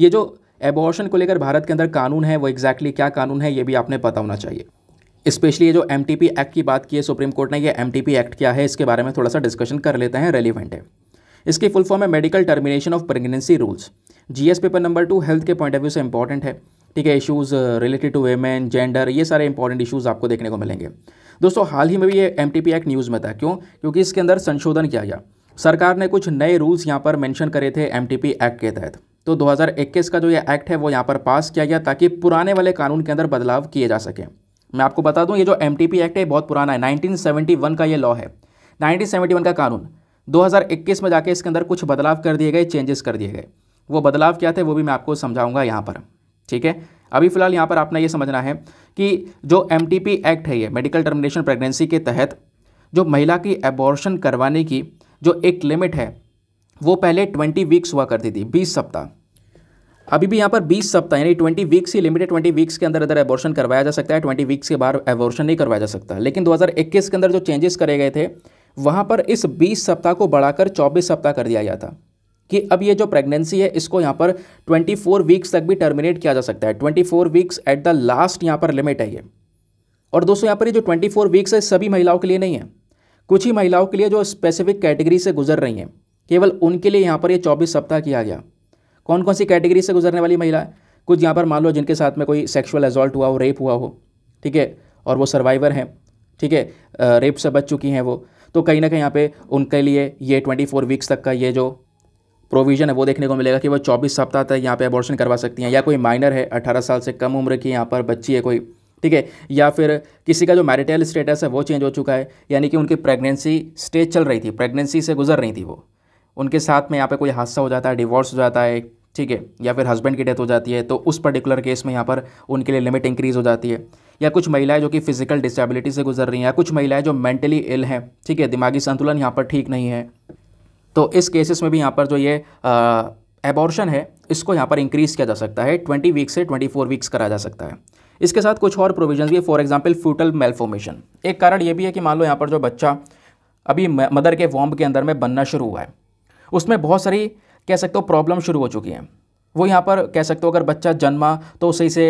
ये जो एबॉर्शन को लेकर भारत के अंदर कानून है वो एग्जैक्टली exactly क्या कानून है ये भी आपने पता होना चाहिए स्पेशली ये जो एम एक्ट की बात की है सुप्रीम कोर्ट ने ये एम एक्ट क्या है इसके बारे में थोड़ा सा डिस्कशन कर लेते हैं रेलिवेंट है इसकी फुल फॉर्म है medical termination of pregnancy rules GS paper number two health के पॉइंट ऑफ व्यू से इंपॉर्टेंट है ठीक है issues related to women gender ये सारे इंपॉर्टेंट इशूज़ आपको देखने को मिलेंगे दोस्तों हाल ही में भी ये एम एक्ट न्यूज़ में था क्यों क्योंकि इसके अंदर संशोधन किया गया सरकार ने कुछ नए रूल्स यहाँ पर मैंशन करे थे एम एक्ट के तहत तो 2021 का जो ये एक्ट है वो यहाँ पर पास किया गया ताकि पुराने वाले कानून के अंदर बदलाव किए जा सकें मैं आपको बता दूं ये जो एम एक्ट है बहुत पुराना है 1971 का ये लॉ है 1971 का कानून 2021 में जाके इसके अंदर कुछ बदलाव कर दिए गए चेंजेस कर दिए गए वो बदलाव क्या थे वो भी मैं आपको समझाऊंगा यहाँ पर ठीक है अभी फिलहाल यहाँ पर आपने ये समझना है कि जो एम एक्ट है ये मेडिकल टर्मिनेशन प्रेगनेंसी के तहत जो महिला की एबॉर्शन करवाने की जो एक लिमिट है वो पहले ट्वेंटी वीक्स हुआ करती थी बीस सप्ताह अभी भी यहाँ पर बीस सप्ताह यानी ट्वेंटी वीक्स ही लिमिटेड ट्वेंटी वीक्स के अंदर अंदर एबॉर्शन करवाया जा सकता है ट्वेंटी वीक्स के बाहर एबॉर्शन नहीं करवाया जा सकता लेकिन 2021 के अंदर जो चेंजेस करे गए थे वहाँ पर इस बीस सप्ताह को बढ़ाकर चौबीस सप्ताह कर दिया गया था कि अब ये जो प्रेगनेंसी है इसको यहाँ पर 24 वीक्स तक भी टर्मिनेट किया जा सकता है 24 वीक्स एट द लास्ट यहाँ पर लिमिट है ये और दोस्तों यहाँ पर ये जो 24 वीक्स है सभी महिलाओं के लिए नहीं है कुछ ही महिलाओं के लिए जो स्पेसिफिक कैटेगरी से गुजर रही हैं केवल उनके लिए यहाँ पर ये चौबीस सप्ताह किया गया कौन कौन सी कैटेगरी से गुजरने वाली महिला कुछ यहाँ पर मान लो जिनके साथ में कोई सेक्शुअल एजॉल्ट हुआ हो रेप हुआ हो ठीक है और वो सर्वाइवर हैं ठीक है रेप से बच चुकी हैं वो तो कहीं ना कहीं यहाँ पे उनके लिए ये 24 वीक्स तक का ये जो प्रोविज़न है वो देखने को मिलेगा कि वो चौबीस सप्ताह तक यहाँ पर अबॉर्शन करवा सकती हैं या कोई माइनर है अठारह साल से कम उम्र की यहाँ पर बच्ची है कोई ठीक है या फिर किसी का जो मैरिटल स्टेटस है वो चेंज हो चुका है यानी कि उनकी प्रेगनेंसी स्टेज चल रही थी प्रेगनेंसी से गुजर रही थी वो उनके साथ में यहाँ पे कोई हादसा हो जाता है डिवोर्स हो जाता है ठीक है या फिर हस्बैंड की डेथ हो जाती है तो उस पर्टिकुलर केस में यहाँ पर उनके लिए लिमिट इंक्रीज़ हो जाती है या कुछ महिलाएं जो कि फिजिकल डिसेबिलिटी से गुजर रही हैं या कुछ महिलाएं जो मेंटली इल हैं ठीक है दिमागी संतुलन यहाँ पर ठीक नहीं है तो इस केसेस में भी यहाँ पर जो ये एबॉर्शन है इसको यहाँ पर इंक्रीज़ किया जा सकता है ट्वेंटी वीक्स से ट्वेंटी फोर वीक्स कराया जा सकता है इसके साथ कुछ और प्रोविजन भी है फॉर एग्जाम्पल फ्यूटल मेलफॉर्मेशन एक कारण ये भी है कि मान लो यहाँ पर जो बच्चा अभी मदर के वॉम्ब के अंदर में बनना शुरू हुआ है उसमें बहुत सारी कह सकते हो प्रॉब्लम शुरू हो चुकी हैं वो यहाँ पर कह सकते हो अगर बच्चा जन्मा तो उसे से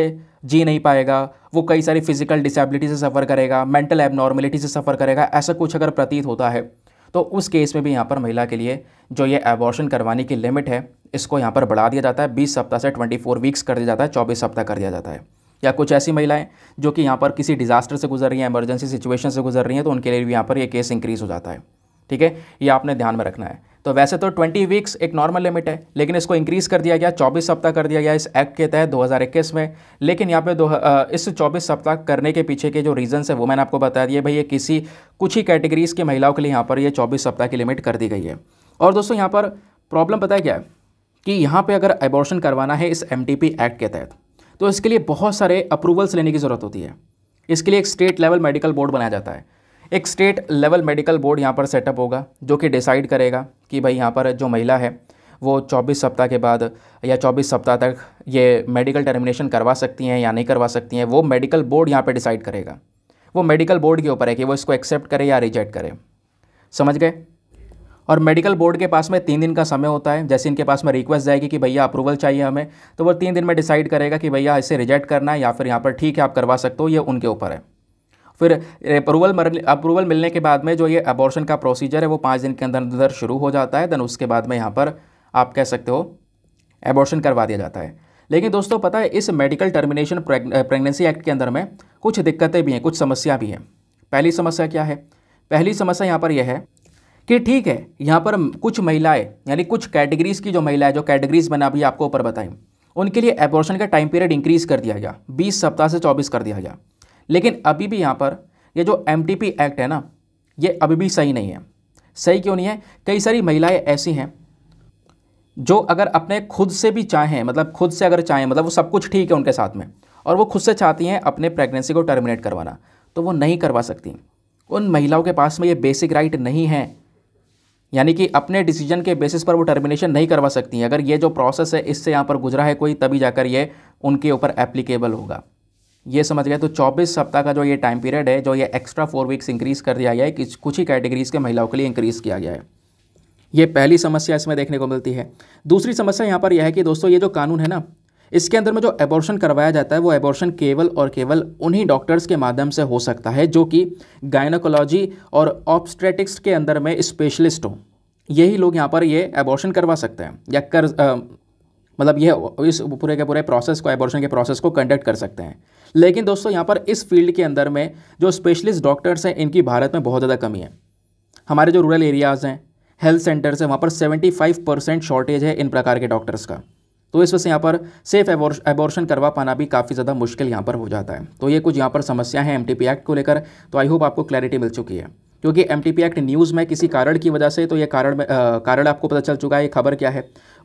जी नहीं पाएगा वो कई सारी फिजिकल डिसेबिलिटी से सफ़र करेगा मेंटल एबनॉर्मेलिटी से सफ़र करेगा ऐसा कुछ अगर प्रतीत होता है तो उस केस में भी यहाँ पर महिला के लिए जो ये एबॉर्शन करवाने की लिमिट है इसको यहाँ पर बढ़ा दिया जाता है बीस सप्ताह से ट्वेंटी फोर वीक्स कर दिया जाता है चौबीस सप्ताह कर दिया जाता है या कुछ ऐसी महिलाएं जो कि यहाँ पर किसी डिजास्टर से गुजर रही हैं इमरजेंसी सिचुएशन से गुजर रही हैं तो उनके लिए भी यहाँ पर ये केस इंक्रीज़ हो जाता है ठीक है ये आपने ध्यान में रखना है तो वैसे तो 20 वीक्स एक नॉर्मल लिमिट है लेकिन इसको इंक्रीज़ कर दिया गया 24 सप्ताह कर दिया गया इस एक्ट के तहत 2021 में लेकिन यहाँ पे दो इस 24 सप्ताह करने के पीछे के जो रीजन्स है वो मैंने आपको बता दिए भाई ये किसी कुछ ही कैटेगरीज़ की महिलाओं के लिए यहाँ पर ये चौबीस सप्ताह की लिमिट कर दी गई है और दोस्तों यहाँ पर प्रॉब्लम पता है क्या है कि यहाँ पर अगर एबॉर्शन करवाना है इस एम एक्ट के तहत तो इसके लिए बहुत सारे अप्रूवल्स लेने की ज़रूरत होती है इसके लिए एक स्टेट लेवल मेडिकल बोर्ड बनाया जाता है एक स्टेट लेवल मेडिकल बोर्ड यहाँ पर सेटअप होगा जो कि डिसाइड करेगा कि भाई यहाँ पर जो महिला है वो 24 सप्ताह के बाद या 24 सप्ताह तक ये मेडिकल टर्मिनेशन करवा सकती हैं या नहीं करवा सकती हैं वो मेडिकल बोर्ड यहाँ पे डिसाइड करेगा वो मेडिकल बोर्ड के ऊपर है कि वो इसको एक्सेप्ट करे या रिजेक्ट करे समझ गए और मेडिकल बोर्ड के पास में तीन दिन का समय होता है जैसे इनके पास में रिक्वेस्ट जाएगी कि भैया अप्रूवल चाहिए हमें तो वो तीन दिन में डिसाइड करेगा कि भैया इसे रिजेक्ट करना है या फिर यहाँ पर ठीक है आप करवा सकते हो ये उनके ऊपर है फिर अप्रूवल अप्रूवल मिलने के बाद में जो ये अबॉर्शन का प्रोसीजर है वो पाँच दिन के अंदर अंदर शुरू हो जाता है देन उसके बाद में यहाँ पर आप कह सकते हो एबॉर्शन करवा दिया जाता है लेकिन दोस्तों पता है इस मेडिकल टर्मिनेशन प्रेगनेंसी एक्ट के अंदर में कुछ दिक्कतें भी हैं कुछ समस्या भी हैं पहली समस्या क्या है पहली समस्या यहाँ पर यह है कि ठीक है यहाँ पर कुछ महिलाएं यानी कुछ कैटेगरीज़ की जो महिलाएं जो कैटेगरीज़ मैंने अभी आपको ऊपर बताई उनके लिए एबॉर्शन का टाइम पीरियड इंक्रीज़ कर दिया गया 20 सप्ताह से 24 कर दिया गया लेकिन अभी भी यहाँ पर ये जो एम एक्ट है ना ये अभी भी सही नहीं है सही क्यों नहीं है कई सारी महिलाएं ऐसी हैं जो अगर अपने खुद से भी चाहें मतलब खुद से अगर चाहें मतलब वो सब कुछ ठीक है उनके साथ में और वो खुद से चाहती हैं अपने प्रेगनेंसी को टर्मिनेट करवाना तो वो नहीं करवा सकती उन महिलाओं के पास में ये बेसिक राइट नहीं है यानी कि अपने डिसीजन के बेसिस पर वो टर्मिनेशन नहीं करवा सकती हैं अगर ये जो प्रोसेस है इससे यहाँ पर गुजरा है कोई तभी जाकर ये उनके ऊपर एप्लीकेबल होगा ये समझ गए तो 24 सप्ताह का जो ये टाइम पीरियड है जो ये एक्स्ट्रा फोर वीक्स इंक्रीज़ कर दिया गया है कि कुछ ही कैटेगरीज़ के महिलाओं के लिए इंक्रीज़ किया गया है ये पहली समस्या इसमें देखने को मिलती है दूसरी समस्या यहाँ पर यह है कि दोस्तों ये जो कानून है ना इसके अंदर में जो एबॉर्शन करवाया जाता है वो एबॉर्शन केवल और केवल उन्हीं डॉक्टर्स के माध्यम से हो सकता है जो कि गायनोकोलॉजी और ऑप्स्ट्रेटिक्स के अंदर में स्पेशलिस्ट हों यही लोग यहाँ पर ये एबॉर्शन करवा सकते हैं या कर मतलब यह इस पूरे के पूरे प्रोसेस को एबॉर्शन के प्रोसेस को कंडक्ट कर सकते हैं लेकिन दोस्तों यहाँ पर इस फील्ड के अंदर में जो स्पेशलिस्ट डॉक्टर्स हैं इनकी भारत में बहुत ज़्यादा कमी है हमारे जो रूरल एरियाज़ हैं हेल्थ सेंटर्स हैं वहाँ पर सेवेंटी परसेंट शॉर्टेज है इन प्रकार के डॉक्टर्स का तो इस वजह से यहाँ पर सेफ एबॉर्शन करवा पाना भी काफ़ी ज़्यादा मुश्किल यहाँ पर हो जाता है तो ये कुछ यहाँ पर समस्या है एम एक्ट को लेकर तो आई होप आपको क्लैरिटी मिल चुकी है क्योंकि एम एक्ट न्यूज़ में किसी कारण की वजह से तो ये कारण में आ, कारण आपको पता चल चुका है ये खबर क्या है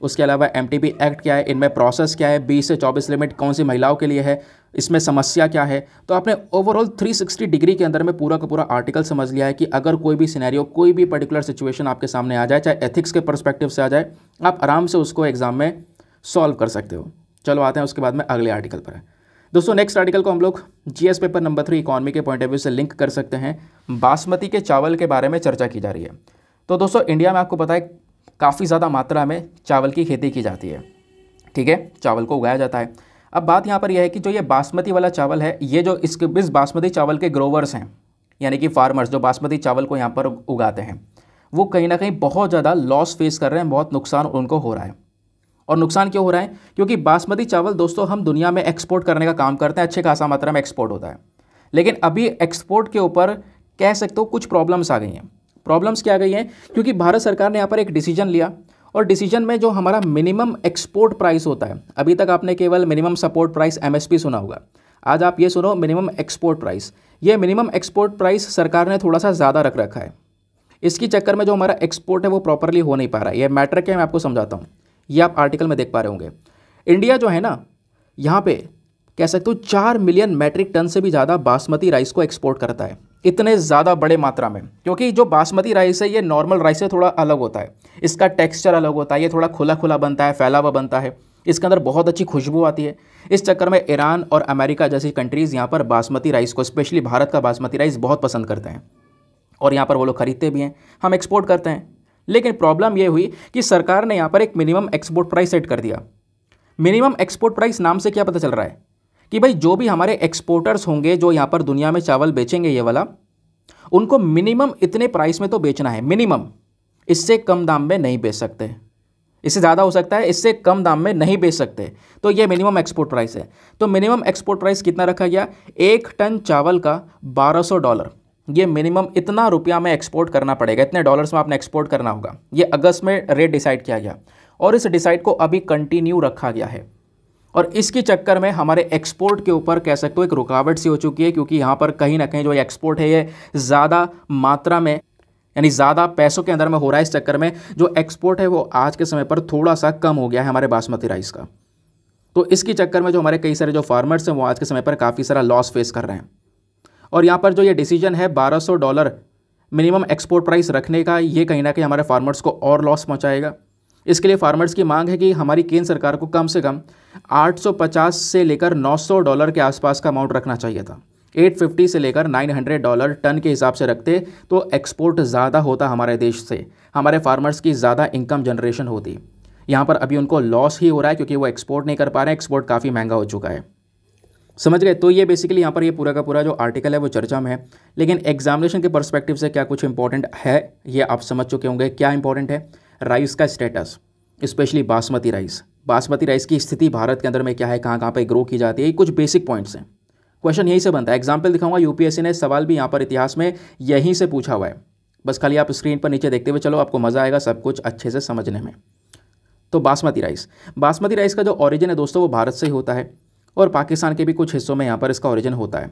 उसके अलावा एम एक्ट क्या है इनमें प्रोसेस क्या है बीस से चौबीस लिमिट कौन सी महिलाओं के लिए है इसमें समस्या क्या है तो आपने ओवरऑल 360 डिग्री के अंदर में पूरा का पूरा आर्टिकल समझ लिया है कि अगर कोई भी सिनेरियो कोई भी पर्टिकुलर सिचुएशन आपके सामने आ जाए चाहे एथिक्स के परस्पेक्टिव से आ जाए आप आराम से उसको एग्ज़ाम में सॉल्व कर सकते हो चलो आते हैं उसके बाद में अगले आर्टिकल पर है दोस्तों नेक्स्ट आर्टिकल को हम लोग GS paper number three economy के पॉइंट ऑफ व्यू से लिंक कर सकते हैं बासमती के चावल के बारे में चर्चा की जा रही है तो दोस्तों इंडिया में आपको पता है काफ़ी ज़्यादा मात्रा में चावल की खेती की जाती है ठीक है चावल को उगाया जाता है अब बात यहाँ पर यह है कि जो ये बासमती वाला चावल है ये जो इस इस बासमती चावल के ग्रोवर्स हैं यानी कि फार्मर्स जो बासमती चावल को यहाँ पर उगाते हैं वो कहीं ना कहीं बहुत ज़्यादा लॉस फेस कर रहे हैं बहुत नुकसान उनको हो रहा है और नुकसान क्यों हो रहा है क्योंकि बासमती चावल दोस्तों हम दुनिया में एक्सपोर्ट करने का काम करते हैं अच्छे खासा मात्रा में एक्सपोर्ट होता है लेकिन अभी एक्सपोर्ट के ऊपर कह सकते हो कुछ प्रॉब्लम्स आ गई हैं प्रॉब्लम्स क्या आ गई हैं क्योंकि भारत सरकार ने यहाँ पर एक डिसीजन लिया और डिसीजन में जो हमारा मिनिमम एक्सपोर्ट प्राइस होता है अभी तक आपने केवल मिनिमम सपोर्ट प्राइस एम सुना होगा आज आप ये सुनो मिनिमम एक्सपोर्ट प्राइस ये मिनिमम एक्सपोर्ट प्राइस सरकार ने थोड़ा सा ज़्यादा रख रखा है इसकी चक्कर में जो हमारा एक्सपोर्ट है वो प्रॉपरली हो नहीं पा रहा है ये मैटर क्या मैं आपको समझाता हूँ ये आप आर्टिकल में देख पा रहे होंगे इंडिया जो है ना यहाँ पे कह सकते हो चार मिलियन मैट्रिक टन से भी ज़्यादा बासमती राइस को एक्सपोर्ट करता है इतने ज़्यादा बड़े मात्रा में क्योंकि जो बासमती राइस है ये नॉर्मल राइस से थोड़ा अलग होता है इसका टेक्सचर अलग होता है ये थोड़ा खुला खुला बनता है फैला हुआ बनता है इसके अंदर बहुत अच्छी खुशबू आती है इस चक्कर में ईरान और अमेरिका जैसी कंट्रीज़ यहाँ पर बासमती राइस को स्पेशली भारत का बासमती राइस बहुत पसंद करते हैं और यहाँ पर वो लोग ख़रीदते भी हैं हम एक्सपोर्ट करते हैं लेकिन प्रॉब्लम यह हुई कि सरकार ने यहाँ पर एक मिनिमम एक्सपोर्ट प्राइस सेट कर दिया मिनिमम एक्सपोर्ट प्राइस नाम से क्या पता चल रहा है कि भाई जो भी हमारे एक्सपोर्टर्स होंगे जो यहाँ पर दुनिया में चावल बेचेंगे ये वाला उनको मिनिमम इतने प्राइस में तो बेचना है मिनिमम इससे कम दाम में नहीं बेच सकते इससे ज़्यादा हो सकता है इससे कम दाम में नहीं बेच सकते तो ये मिनिमम एक्सपोर्ट प्राइस है तो मिनिमम एक्सपोर्ट प्राइस कितना रखा गया एक टन चावल का बारह डॉलर ये मिनिमम इतना रुपया में एक्सपोर्ट करना पड़ेगा इतने डॉलर्स में आपने एक्सपोर्ट करना होगा ये अगस्त में रेट डिसाइड किया गया और इस डिसाइड को अभी कंटिन्यू रखा गया है और इसके चक्कर में हमारे एक्सपोर्ट के ऊपर कह सकते हो एक रुकावट सी हो चुकी है क्योंकि यहाँ पर कहीं ना कहीं जो एक्सपोर्ट है ये ज़्यादा मात्रा में यानी ज़्यादा पैसों के अंदर में हो रहा है इस चक्कर में जो एक्सपोर्ट है वो आज के समय पर थोड़ा सा कम हो गया है हमारे बासमती राइस का तो इसके चक्कर में जो हमारे कई सारे जो फार्मर्स हैं वो आज के समय पर काफ़ी सारा लॉस फेस कर रहे हैं और यहाँ पर जो ये डिसीजन है 1200 डॉलर मिनिमम एक्सपोर्ट प्राइस रखने का ये कहीं ना कहीं हमारे फार्मर्स को और लॉस पहुँचाएगा इसके लिए फार्मर्स की मांग है कि हमारी केंद्र सरकार को कम से कम 850 से लेकर 900 डॉलर के आसपास का अमाउंट रखना चाहिए था 850 से लेकर 900 डॉलर टन के हिसाब से रखते तो एक्सपोर्ट ज़्यादा होता हमारे देश से हमारे फार्मर्स की ज़्यादा इनकम जनरेशन होती यहाँ पर अभी उनको लॉस ही हो रहा है क्योंकि वो एक्सपोर्ट नहीं कर पा रहे एक्सपोर्ट काफ़ी महंगा हो चुका है समझ गए तो ये बेसिकली यहाँ पर ये पूरा का पूरा जो आर्टिकल है वो चर्चा में है लेकिन एग्जामिनेशन के परस्पेक्टिव से क्या कुछ इंपॉर्टेंट है ये आप समझ चुके होंगे क्या इंपॉर्टेंट है राइस का status specially basmati rice basmati rice की स्थिति भारत के अंदर में क्या है कहाँ कहाँ पर ग्रो की जाती है ये कुछ बेसिक पॉइंट्स हैं क्वेश्चन यहीं से बनता है एग्जाम्पल दिखाऊंगा यूपीएससी ने सवाल भी यहाँ पर इतिहास में यहीं से पूछा हुआ है बस खाली आप स्क्रीन पर नीचे देखते हुए चलो आपको मज़ा आएगा सब कुछ अच्छे से समझने में तो बासमती राइस बासमती राइस का जो ऑरिजिन है दोस्तों वो भारत से ही होता है और पाकिस्तान के भी कुछ हिस्सों में यहाँ पर इसका ओरिजिन होता है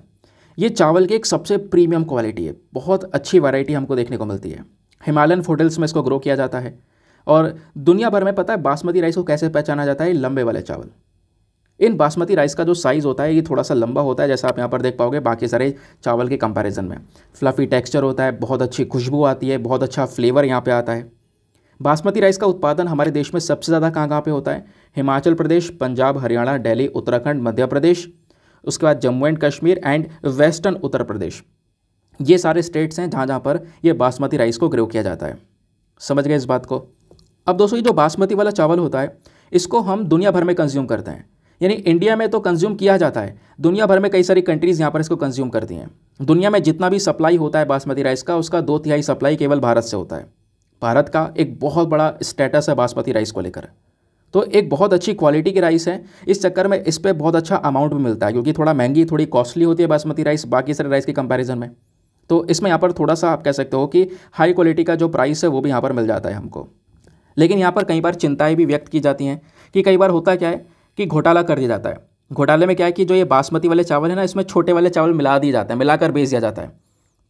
ये चावल की एक सबसे प्रीमियम क्वालिटी है बहुत अच्छी वैरायटी हमको देखने को मिलती है हिमालयन फोटल्स में इसको ग्रो किया जाता है और दुनिया भर में पता है बासमती राइस को कैसे पहचाना जाता है लंबे वाले चावल इन बासमती राइस का जो साइज़ होता है ये थोड़ा सा लंबा होता है जैसा आप यहाँ पर देख पाओगे बाकी सारे चावल के कंपैरिजन में फ्लफ़ी टेक्सचर होता है बहुत अच्छी खुशबू आती है बहुत अच्छा फ्लेवर यहाँ पे आता है बासमती राइस का उत्पादन हमारे देश में सबसे ज़्यादा कहाँ कहाँ पे होता है हिमाचल प्रदेश पंजाब हरियाणा दिल्ली उत्तराखंड मध्य प्रदेश उसके बाद Jammu and Kashmir and western Uttar Pradesh ये सारे स्टेट्स हैं जहाँ जहाँ पर ये बासमती राइस को ग्रो किया जाता है समझ गए इस बात को अब दोस्तों ये जो बासमती वाला चावल होता है इसको हम दुनिया भर में कंज्यूम करते हैं यानी इंडिया में तो कंज्यूम किया जाता है दुनिया भर में कई सारी कंट्रीज़ यहाँ पर इसको कंज्यूम करती हैं दुनिया में जितना भी सप्लाई होता है बासमती राइस का उसका दो तिहाई सप्लाई केवल भारत से होता है भारत का एक बहुत बड़ा स्टेटस है बासमती राइस को लेकर तो एक बहुत अच्छी क्वालिटी की राइस है इस चक्कर में इस पर बहुत अच्छा अमाउंट भी मिलता है क्योंकि थोड़ा महंगी थोड़ी कॉस्टली होती है बासमती राइस बाकी सारे राइस के कंपैरिजन में तो इसमें यहाँ पर थोड़ा सा आप कह सकते हो कि हाई क्वालिटी का जो प्राइस है वो भी यहाँ पर मिल जाता है हमको लेकिन यहाँ पर कई बार चिंताएँ भी व्यक्त की जाती हैं कि कई बार होता क्या है कि घोटाला कर दिया जाता है घोटाले में क्या है कि जो ये बासमती वाले चावल है ना इसमें छोटे वाले चावल मिला दिए जाते हैं मिलाकर बेच दिया जाता है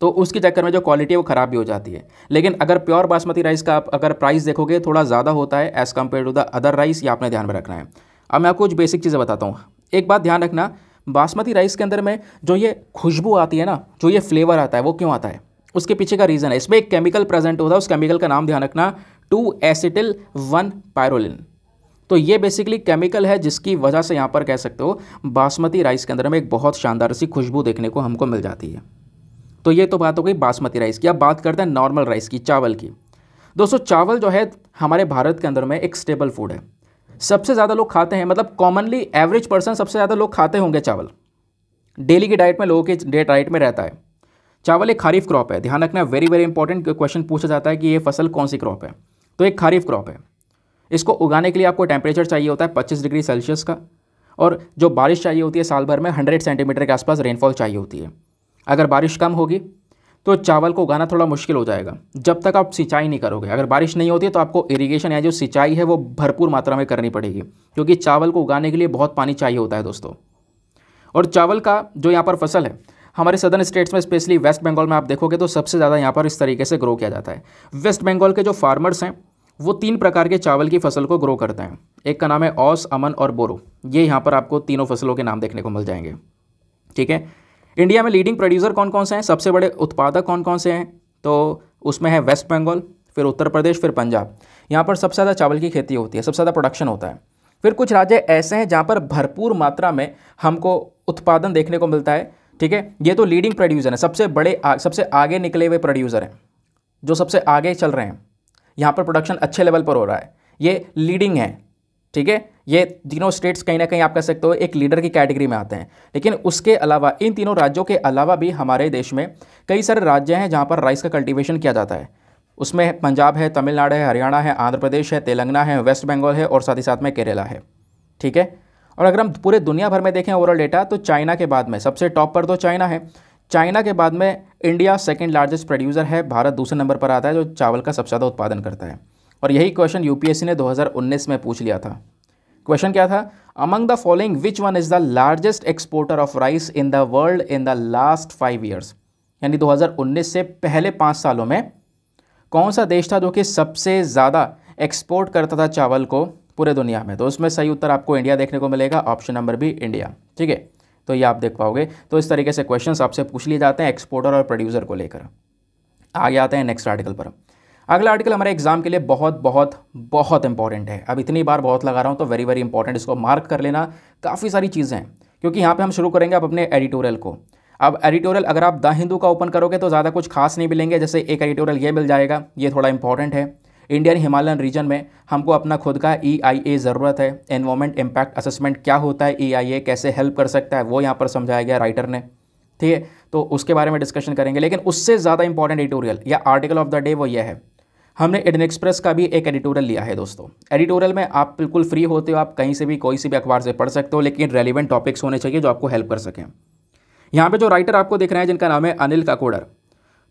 तो उसके चक्कर में जो क्वालिटी है वो ख़राब भी हो जाती है लेकिन अगर प्योर बासमती राइस का आप अगर प्राइस देखोगे थोड़ा ज़्यादा होता है as compared to the other rice ये आपने ध्यान में रखना है अब मैं आपको कुछ बेसिक चीज़ें बताता हूँ एक बात ध्यान रखना बासमती राइस के अंदर में जो ये खुशबू आती है ना जो ये फ्लेवर आता है वो क्यों आता है उसके पीछे का रीज़न है इसमें एक केमिकल प्रेजेंट होता है उस केमिकल का नाम ध्यान रखना टू एसिटिल वन पायरोलिन तो ये बेसिकली केमिकल है जिसकी वजह से यहाँ पर कह सकते हो बासमती राइस के अंदर में एक बहुत शानदार सी खुशबू देखने को हमको मिल जाती है तो ये तो बात हो गई बासमती राइस की अब बात करते हैं नॉर्मल राइस की चावल की दोस्तों चावल जो है हमारे भारत के अंदर में एक स्टेबल फूड है सबसे ज़्यादा लोग खाते हैं मतलब कॉमनली एवरेज पर्सन सबसे ज़्यादा लोग खाते होंगे चावल डेली की डाइट में लोगों के डे डाइट में रहता है चावल एक खरीफ क्रॉप है ध्यान रखना वेरी वेरी इंपॉर्टेंट क्वेश्चन पूछा जाता है कि ये फसल कौन सी क्रॉप है तो एक खरीफ क्रॉप है इसको उगाने के लिए आपको टेम्परेचर चाहिए होता है पच्चीस डिग्री सेल्सियस का और जो बारिश चाहिए होती है साल भर में हंड्रेड सेंटीमीटर के आसपास रेनफॉल चाहिए होती है अगर बारिश कम होगी तो चावल को उगाना थोड़ा मुश्किल हो जाएगा जब तक आप सिंचाई नहीं करोगे अगर बारिश नहीं होती तो आपको इरिगेशन या जो सिंचाई है वो भरपूर मात्रा में करनी पड़ेगी क्योंकि चावल को उगाने के लिए बहुत पानी चाहिए होता है दोस्तों और चावल का जो यहाँ पर फसल है हमारे सदर्न स्टेट्स में स्पेशली वेस्ट बंगाल में आप देखोगे तो सबसे ज़्यादा यहाँ पर इस तरीके से ग्रो किया जाता है वेस्ट बंगाल के जो फार्मर्स हैं वो तीन प्रकार के चावल की फसल को ग्रो करते हैं एक का नाम है औस अमन और बोरो ये यहाँ पर आपको तीनों फसलों के नाम देखने को मिल जाएंगे ठीक है इंडिया में लीडिंग प्रोड्यूसर कौन कौन से हैं सबसे बड़े उत्पादक कौन कौन से हैं तो उसमें है वेस्ट बंगाल फिर उत्तर प्रदेश फिर पंजाब यहाँ पर सबसे ज़्यादा चावल की खेती होती है सबसे ज़्यादा प्रोडक्शन होता है फिर कुछ राज्य ऐसे हैं जहाँ पर भरपूर मात्रा में हमको उत्पादन देखने को मिलता है ठीक है ये तो लीडिंग प्रोड्यूसर हैं सबसे बड़े सबसे आगे निकले हुए प्रोड्यूसर हैं जो सबसे आगे चल रहे हैं यहाँ पर प्रोडक्शन अच्छे लेवल पर हो रहा है ये लीडिंग है ठीक है ये तीनों स्टेट्स कहीं ना कहीं आप कह सकते हो एक लीडर की कैटेगरी में आते हैं लेकिन उसके अलावा इन तीनों राज्यों के अलावा भी हमारे देश में कई सारे राज्य हैं जहाँ पर राइस का कल्टिवेशन किया जाता है उसमें पंजाब है तमिलनाडु है हरियाणा है आंध्र प्रदेश है तेलंगाना है वेस्ट बंगाल है और साथ ही साथ में केरला है ठीक है और अगर हम पूरे दुनिया भर में देखें ओवरऑल डेटा तो चाइना के बाद में सबसे टॉप पर तो चाइना है चाइना के बाद में इंडिया सेकेंड लार्जेस्ट प्रोड्यूसर है भारत दूसरे नंबर पर आता है जो चावल का सबसे ज़्यादा उत्पादन करता है और यही क्वेश्चन यूपीएससी ने 2019 में पूछ लिया था क्वेश्चन क्या था among the following which one is the largest exporter of rice in the world in the last five years यानी 2019 से पहले पाँच सालों में कौन सा देश था जो कि सबसे ज़्यादा एक्सपोर्ट करता था चावल को पूरे दुनिया में तो उसमें सही उत्तर आपको इंडिया देखने को मिलेगा ऑप्शन नंबर बी इंडिया ठीक है तो ये आप देख पाओगे तो इस तरीके से क्वेश्चन आपसे पूछ लिए जाते हैं एक्सपोर्टर और प्रोड्यूसर को लेकर आगे आते हैं नेक्स्ट आर्टिकल पर अगला आर्टिकल हमारे एग्जाम के लिए बहुत बहुत बहुत इंपॉर्टेंट है अब इतनी बार बहुत लगा रहा हूँ तो वेरी वेरी इंपॉर्टेंट इसको मार्क कर लेना काफ़ी सारी चीज़ें हैं क्योंकि यहाँ पे हम शुरू करेंगे आप अपने एडिटोरियल को अब एडिटोरियल अगर आप द हिंदू का ओपन करोगे तो ज़्यादा कुछ खास नहीं मिलेंगे जैसे एक एडिटोरियल ये मिल जाएगा ये थोड़ा इंपॉर्टेंट है इंडियन हिमालयन रीजन में हमको अपना खुद का ई e आई ए ज़रूरत है एनवायरमेंट इम्पैक्ट असेसमेंट क्या होता है ई आई ए कैसे हेल्प कर सकता है वो यहाँ पर समझाया गया राइटर ने ठीक है तो उसके बारे में डिस्कशन करेंगे लेकिन उससे ज़्यादा इंपॉर्टेंट एडिटोरियल या आर्टिकल ऑफ द डे वो यह है हमने एडन एक्सप्रेस का भी एक एडिटोरियल लिया है दोस्तों एडिटोरियल में आप बिल्कुल फ्री होते हो आप कहीं से भी कोई से भी अखबार से पढ़ सकते हो लेकिन रेलिवेंट टॉपिक्स होने चाहिए जो आपको हेल्प कर सकें यहाँ पे जो राइटर आपको देख रहे हैं जिनका नाम है अनिल काकोडर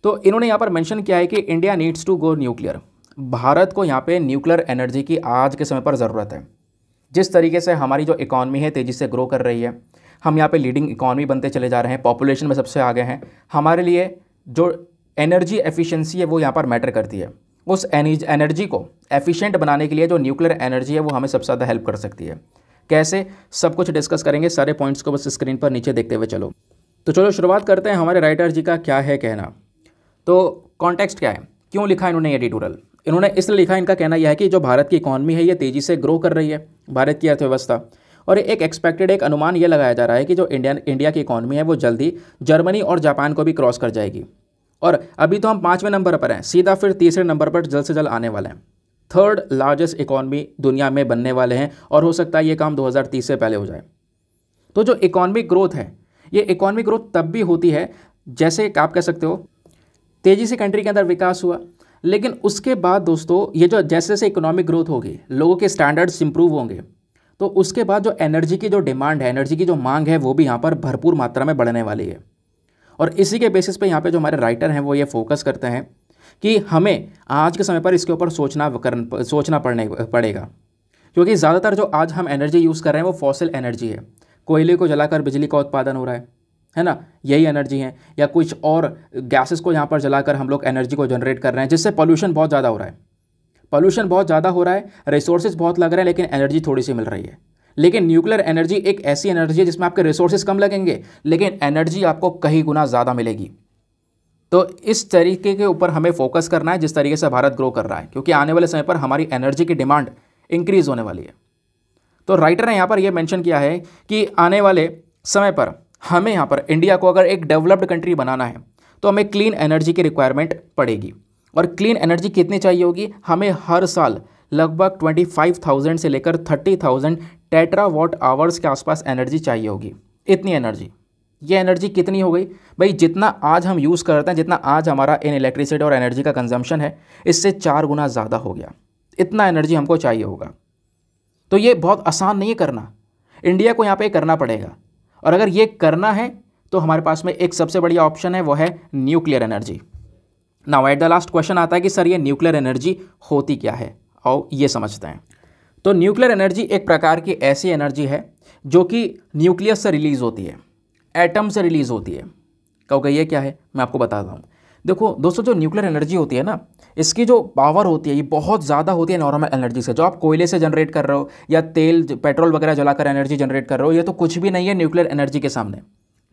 तो इन्होंने यहाँ पर मैंशन किया है कि India needs to go nuclear Bharat को यहाँ पर न्यूक्लियर एनर्जी की आज के समय पर ज़रूरत है जिस तरीके से हमारी जो इकॉनमी है तेज़ी से ग्रो कर रही है हम यहाँ पे लीडिंग इकॉनमी बनते चले जा रहे हैं पॉपुलेशन में सबसे आगे हैं हमारे लिए जो एनर्जी एफिशिएंसी है वो यहाँ पर मैटर करती है उस एनर्जी को एफिशिएंट बनाने के लिए जो न्यूक्लियर एनर्जी है वो हमें सबसे ज़्यादा हेल्प कर सकती है कैसे सब कुछ डिस्कस करेंगे सारे पॉइंट्स को बस स्क्रीन पर नीचे देखते हुए चलो तो चलो शुरुआत करते हैं हमारे राइटर जी का क्या है कहना तो कॉन्टेक्स्ट क्या है क्यों लिखा इन्होंने ये इन्होंने इसलिए लिखा इनका कहना यह है कि जो भारत की इकॉनमी है ये तेज़ी से ग्रो कर रही है भारत की अर्थव्यवस्था और एक एक्सपेक्टेड एक अनुमान ये लगाया जा रहा है कि जो इंडियन इंडिया की इकॉनमी है वो जल्दी जर्मनी और जापान को भी क्रॉस कर जाएगी और अभी तो हम पाँचवें नंबर पर हैं सीधा फिर तीसरे नंबर पर जल्द से जल्द आने वाले हैं थर्ड लार्जेस्ट इकॉनमी दुनिया में बनने वाले हैं और हो सकता है ये काम 2030 से पहले हो जाए तो जो इकोनॉमिक ग्रोथ है ये इकोनॉमिक ग्रोथ तब भी होती है जैसे आप कह सकते हो तेज़ी से कंट्री के अंदर विकास हुआ लेकिन उसके बाद दोस्तों ये जो जैसे जैसे इकोनॉमिक ग्रोथ होगी लोगों के स्टैंडर्ड्स इंप्रूव होंगे तो उसके बाद जो एनर्जी की जो डिमांड है एनर्जी की जो मांग है वो भी यहाँ पर भरपूर मात्रा में बढ़ने वाली है और इसी के बेसिस पे यहाँ पे जो हमारे राइटर हैं वो ये फोकस करते हैं कि हमें आज के समय पर इसके ऊपर सोचना कर सोचना पड़ने पड़ेगा क्योंकि ज़्यादातर जो आज हम एनर्जी यूज़ कर रहे हैं वो फॉसिल एनर्जी है कोयले को जलाकर बिजली का उत्पादन हो रहा है है ना यही एनर्जी है या कुछ और गैसेस को यहाँ पर जलाकर हम लोग एनर्जी को जनरेट कर रहे हैं जिससे पॉल्यूशन बहुत ज़्यादा हो रहा है पॉल्यूशन बहुत ज़्यादा हो रहा है रिसोर्सेज बहुत लग रहे हैं लेकिन एनर्जी थोड़ी सी मिल रही है लेकिन न्यूक्लियर एनर्जी एक ऐसी एनर्जी है जिसमें आपके रिसोर्सेज कम लगेंगे लेकिन एनर्जी आपको कहीं गुना ज़्यादा मिलेगी तो इस तरीके के ऊपर हमें फोकस करना है जिस तरीके से भारत ग्रो कर रहा है क्योंकि आने वाले समय पर हमारी एनर्जी की डिमांड इंक्रीज़ होने वाली है तो राइटर ने यहाँ पर यह मेंशन किया है कि आने वाले समय पर हमें यहाँ पर इंडिया को अगर एक डेवलप्ड कंट्री बनाना है तो हमें क्लीन एनर्जी की रिक्वायरमेंट पड़ेगी और क्लीन एनर्जी कितनी चाहिए होगी हमें हर साल लगभग 25,000 से लेकर 30,000 टेट्रा वॉट आवर्स के आसपास एनर्जी चाहिए होगी इतनी एनर्जी ये एनर्जी कितनी हो गई भाई जितना आज हम यूज़ करते हैं जितना आज हमारा इन इलेक्ट्रिसिटी और एनर्जी का कंजम्पशन है इससे चार गुना ज़्यादा हो गया इतना एनर्जी हमको चाहिए होगा तो ये बहुत आसान नहीं है करना इंडिया को यहाँ पे करना पड़ेगा और अगर ये करना है तो हमारे पास में एक सबसे बड़ी ऑप्शन है वो है nuclear energy now at the last question आता है कि सर ये न्यूक्लियर एनर्जी होती क्या है और ये समझते हैं तो न्यूक्लियर एनर्जी एक प्रकार की ऐसी एनर्जी है जो कि न्यूक्लियस से रिलीज़ होती है एटम से रिलीज़ होती है क्योंकि ये क्या है मैं आपको बताता हूँ देखो दोस्तों जो न्यूक्लियर एनर्जी होती है ना इसकी जो पावर होती है ये बहुत ज़्यादा होती है नॉर्मल एनर्जी से जो आप कोयले से जनरेट कर रहे हो या तेल पेट्रोल वगैरह जलाकर एनर्जी जनरेट कर रहे हो ये तो कुछ भी नहीं है न्यूक्लियर एनर्जी के सामने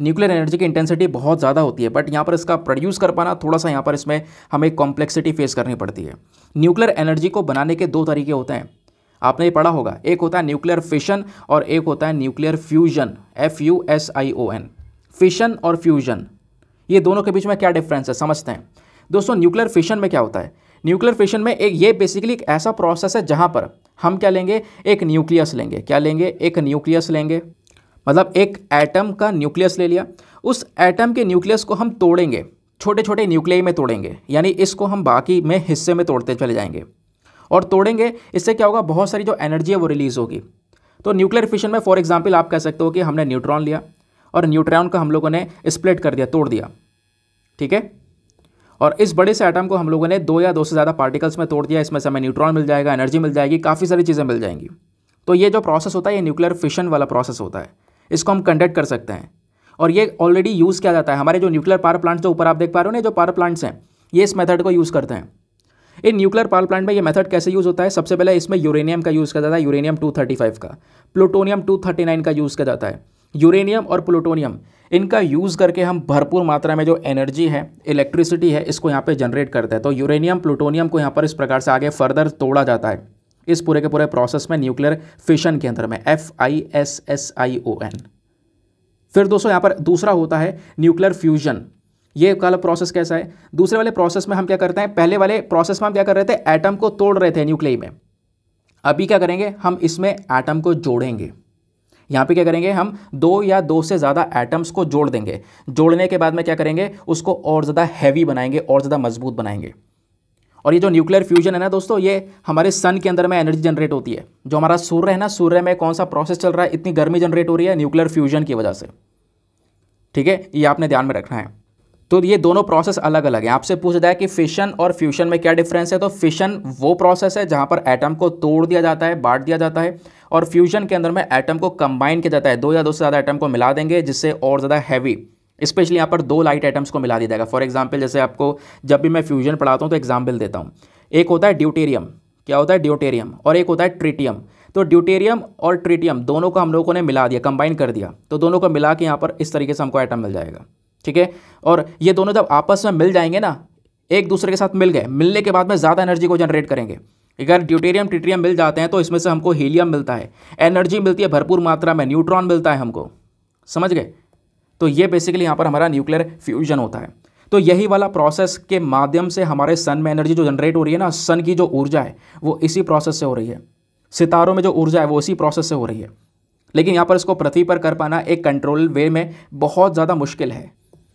न्यूक्लियर एनर्जी की इंटेंसिटी बहुत ज़्यादा होती है बट यहाँ पर इसका प्रोड्यूस कर पाना थोड़ा सा यहाँ पर इसमें हमें कॉम्प्लेक्सिटी फेस करनी पड़ती है न्यूक्लियर एनर्जी को बनाने के दो तरीके होते हैं आपने ये पढ़ा होगा एक होता है न्यूक्लियर फिशन और एक होता है nuclear fusion F U S I O N fission और फ्यूजन ये दोनों के बीच में क्या डिफरेंस है समझते हैं दोस्तों न्यूक्लियर फिशन में क्या होता है न्यूक्लियर फिशन में एक ये बेसिकली एक ऐसा प्रोसेस है जहाँ पर हम क्या लेंगे एक न्यूक्लियस लेंगे क्या लेंगे एक न्यूक्लियस लेंगे मतलब एक एटम का न्यूक्लियस ले लिया उस एटम के न्यूक्लियस को हम तोड़ेंगे छोटे छोटे न्यूक्लियाई में तोड़ेंगे यानी इसको हम बाकी में हिस्से में तोड़ते चले जाएंगे और तोड़ेंगे इससे क्या होगा बहुत सारी जो एनर्जी है वो रिलीज़ होगी तो न्यूक्लियर फिशन में फॉर एग्जाम्पल आप कह सकते हो कि हमने न्यूट्रॉन लिया और न्यूट्रॉन का हम लोगों ने स्प्लिट कर दिया तोड़ दिया ठीक है और इस बड़े से आइटम को हम लोगों ने दो या दो से ज़्यादा पार्टिकल्स में तोड़ दिया इसमें से हमें न्यूट्रॉन मिल जाएगा एनर्जी मिल जाएगी काफ़ी सारी चीज़ें मिल जाएंगी तो ये जो प्रोसेस होता है ये न्यूक्लियर फिशन वाला प्रोसेस होता है इसको हम कंडक्ट कर सकते हैं और ये ऑलरेडी यूज़ किया जाता है हमारे जो न्यूक्लियर पावर प्लांट्स जो ऊपर आप देख पा रहे हो ना जो पावर प्लांट्स हैं ये इस मेथड को यूज़ करते हैं इन न्यूक्लियर पावर प्लांट में ये मेथड कैसे यूज़ होता है सबसे पहले इसमें यूरेनियम का यूज़ किया जाता है यूरेनियम टू का प्लूटोनियम टू का यूज़ किया जाता है यूरेनियम और प्लूटोनियम इनका यूज़ करके हम भरपूर मात्रा में जो एनर्जी है इलेक्ट्रिसिटी है इसको यहाँ पर जनरेट करते हैं तो यूरेनियम प्लूटोनियम को यहाँ पर इस प्रकार से आगे फर्दर तोड़ा जाता है इस पूरे के पूरे प्रोसेस में न्यूक्लियर फिशन के अंदर में F I S S I O N फिर दोस्तों यहाँ पर दूसरा होता है न्यूक्लियर फ्यूजन ये वाला प्रोसेस कैसा है दूसरे वाले प्रोसेस में हम क्या करते हैं पहले वाले प्रोसेस में हम क्या कर रहे थे एटम को तोड़ रहे थे न्यूक्लियर में अभी क्या करेंगे हम इसमें एटम को जोड़ेंगे यहाँ पे क्या करेंगे हम दो या दो से ज़्यादा एटम्स को जोड़ देंगे जोड़ने के बाद में क्या करेंगे उसको और ज़्यादा हैवी बनाएंगे और ज़्यादा मजबूत बनाएंगे और ये जो न्यूक्लियर फ्यूजन है ना दोस्तों ये हमारे सन के अंदर में एनर्जी जनरेट होती है जो हमारा सूर्य है ना सूर्य में कौन सा प्रोसेस चल रहा है इतनी गर्मी जनरेट हो रही है न्यूक्लियर फ्यूजन की वजह से ठीक है ये आपने ध्यान में रखना है तो ये दोनों प्रोसेस अलग अलग है आपसे पूछ जाए कि फिशन और फ्यूशन में क्या डिफरेंस है तो फिशन वो प्रोसेस है जहाँ पर एटम को तोड़ दिया जाता है बांट दिया जाता है और फ्यूजन के अंदर में एटम को कंबाइन किया जाता है दो या दो से ज़्यादा एटम को मिला देंगे जिससे और ज़्यादा हैवी स्पेशली यहाँ पर दो लाइट आइटम्स को मिला दिया जाएगा फॉर एग्जाम्पल जैसे आपको जब भी मैं फ्यूजन पढ़ाता हूँ तो एग्जाम्पल देता हूँ एक होता है ड्यूटेरियम क्या होता है ड्यूटेरियम और एक होता है ट्रिटियम तो ड्यूटेरियम और ट्रिटियम दोनों को हम लोगों ने मिला दिया कंबाइन कर दिया तो दोनों को मिला के यहाँ पर इस तरीके से हमको आइटम मिल जाएगा ठीक है और ये दोनों जब आपस में मिल जाएंगे ना एक दूसरे के साथ मिल गए मिलने के बाद में ज़्यादा एनर्जी को जनरेट करेंगे अगर ड्यूटेरियम ट्रिटियम मिल जाते हैं तो इसमें से हमको हीलियम मिलता है एनर्जी मिलती है भरपूर मात्रा में न्यूट्रॉन मिलता है हमको समझ गए तो ये बेसिकली यहाँ पर हमारा न्यूक्लियर फ्यूजन होता है तो यही वाला प्रोसेस के माध्यम से हमारे सन में एनर्जी जो जनरेट हो रही है ना सन की जो ऊर्जा है वो इसी प्रोसेस से हो रही है सितारों में जो ऊर्जा है वो इसी प्रोसेस से हो रही है लेकिन यहाँ पर इसको पृथ्वी पर कर पाना एक कंट्रोल वे में बहुत ज़्यादा मुश्किल है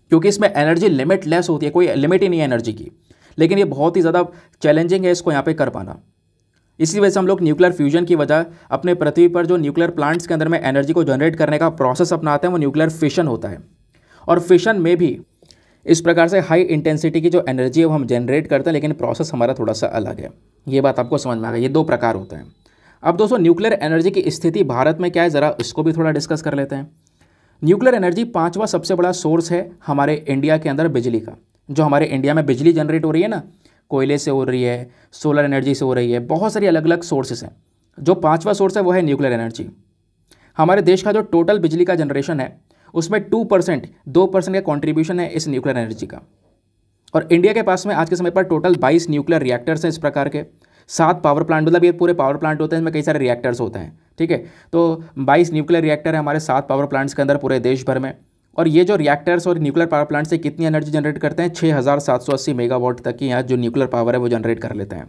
क्योंकि इसमें एनर्जी लेस होती है कोई लिमिट ही नहीं है एनर्जी की लेकिन ये बहुत ही ज़्यादा चैलेंजिंग है इसको यहाँ पे कर पाना इसी वजह से हम लोग न्यूक्लियर फ्यूजन की वजह अपने पृथ्वी पर जो न्यूक्लियर प्लांट्स के अंदर में एनर्जी को जनरेट करने का प्रोसेस अपनाते हैं वो न्यूक्लियर फिशन होता है और फिशन में भी इस प्रकार से हाई इंटेंसिटी की जो एनर्जी है वो हम जनरेट करते हैं लेकिन प्रोसेस हमारा थोड़ा सा अलग है ये बात आपको समझ में आ गई ये दो प्रकार होते हैं अब दोस्तों न्यूक्लियर एनर्जी की स्थिति भारत में क्या है ज़रा इसको भी थोड़ा डिस्कस कर लेते हैं न्यूक्लियर एनर्जी पाँचवा सबसे बड़ा सोर्स है हमारे इंडिया के अंदर बिजली का जो हमारे इंडिया में बिजली जनरेट हो रही है ना कोयले से हो रही है सोलर एनर्जी से हो रही है बहुत सारी अलग अलग सोर्सेस हैं जो पाँचवा सोर्स है वो है न्यूक्लियर एनर्जी हमारे देश का जो टोटल बिजली का जनरेशन है उसमें टू परसेंट दो परसेंट का कॉन्ट्रीब्यूशन है इस न्यूक्लियर एनर्जी का और इंडिया के पास में आज के समय पर टोटल बाईस न्यूक्लियर रिएक्टर्स हैं इस प्रकार के सात पावर प्लांट मतलब ये पूरे पावर प्लांट होते हैं इसमें कई सारे रिएक्टर्स होते हैं ठीक है तो 22 न्यूक्लियर रिएक्टर है हमारे सात पावर प्लांट्स के अंदर पूरे देश भर में और ये जो रिएक्टर्स और न्यूक्लियर पावर प्लांट से कितनी एनर्जी जनरेट करते हैं 6780 मेगावाट तक की यहाँ जो न्यूक्लियर पावर है वो जनरेट कर लेते हैं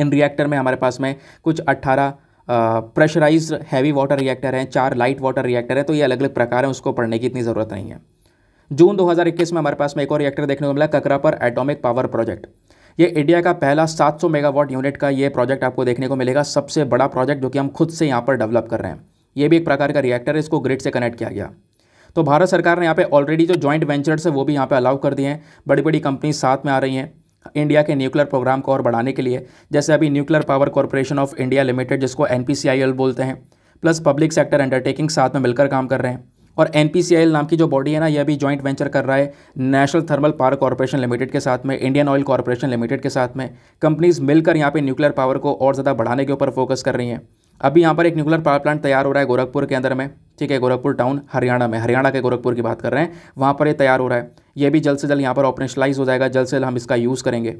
इन रिएक्टर में हमारे पास में कुछ अट्ठारह प्रेशराइज हैवी वाटर रिएक्टर हैं चार लाइट वाटर रिएक्टर हैं तो ये अलग अलग प्रकार हैं उसको पढ़ने की इतनी ज़रूरत नहीं है जून 2021 में हमारे पास में एक और रिएक्टर देखने को मिला Kakrapar atomic power project ये इंडिया का पहला 700 मेगावाट यूनिट का ये प्रोजेक्ट आपको देखने को मिलेगा सबसे बड़ा प्रोजेक्ट जो कि हम खुद से यहाँ पर डेवलप कर रहे हैं ये भी एक प्रकार का रिएक्टर है इसको ग्रिड से कनेक्ट किया गया तो भारत सरकार ने यहाँ पे ऑलरेडी जो जॉइंट वेंचर्स है वो भी यहाँ पे अलाउ कर दिए हैं बड़ी बड़ी कंपनी साथ में आ रही हैं इंडिया के न्यूक्लियर प्रोग्राम को और बढ़ाने के लिए जैसे अभी nuclear power corporation of India limited जिसको एन बोलते हैं प्लस पब्लिक सेक्टर अंडरटेकिंग साथ में मिलकर काम कर रहे हैं और एन नाम की जो बॉडी है ना ये अभी जॉइंट वेंचर कर रहा है national thermal power corporation limited के साथ में इंडियन ऑयल कॉरपोरेशन लिमिटेड के साथ में कंपनीज मिलकर यहाँ पे न्यूक्लियर पावर को और ज़्यादा बढ़ाने के ऊपर फोकस कर रही हैं अभी यहाँ पर एक न्यूक्लियर पावर प्लांट तैयार हो रहा है गोरखपुर के अंदर में ठीक है गोरखपुर टाउन हरियाणा में हरियाणा के गोरखपुर की बात कर रहे हैं वहाँ पर ये तैयार हो रहा है ये भी जल्द से जल्द यहाँ पर ऑपरेशनलाइज हो जाएगा जल्द से जल्द हम इसका यूज़ करेंगे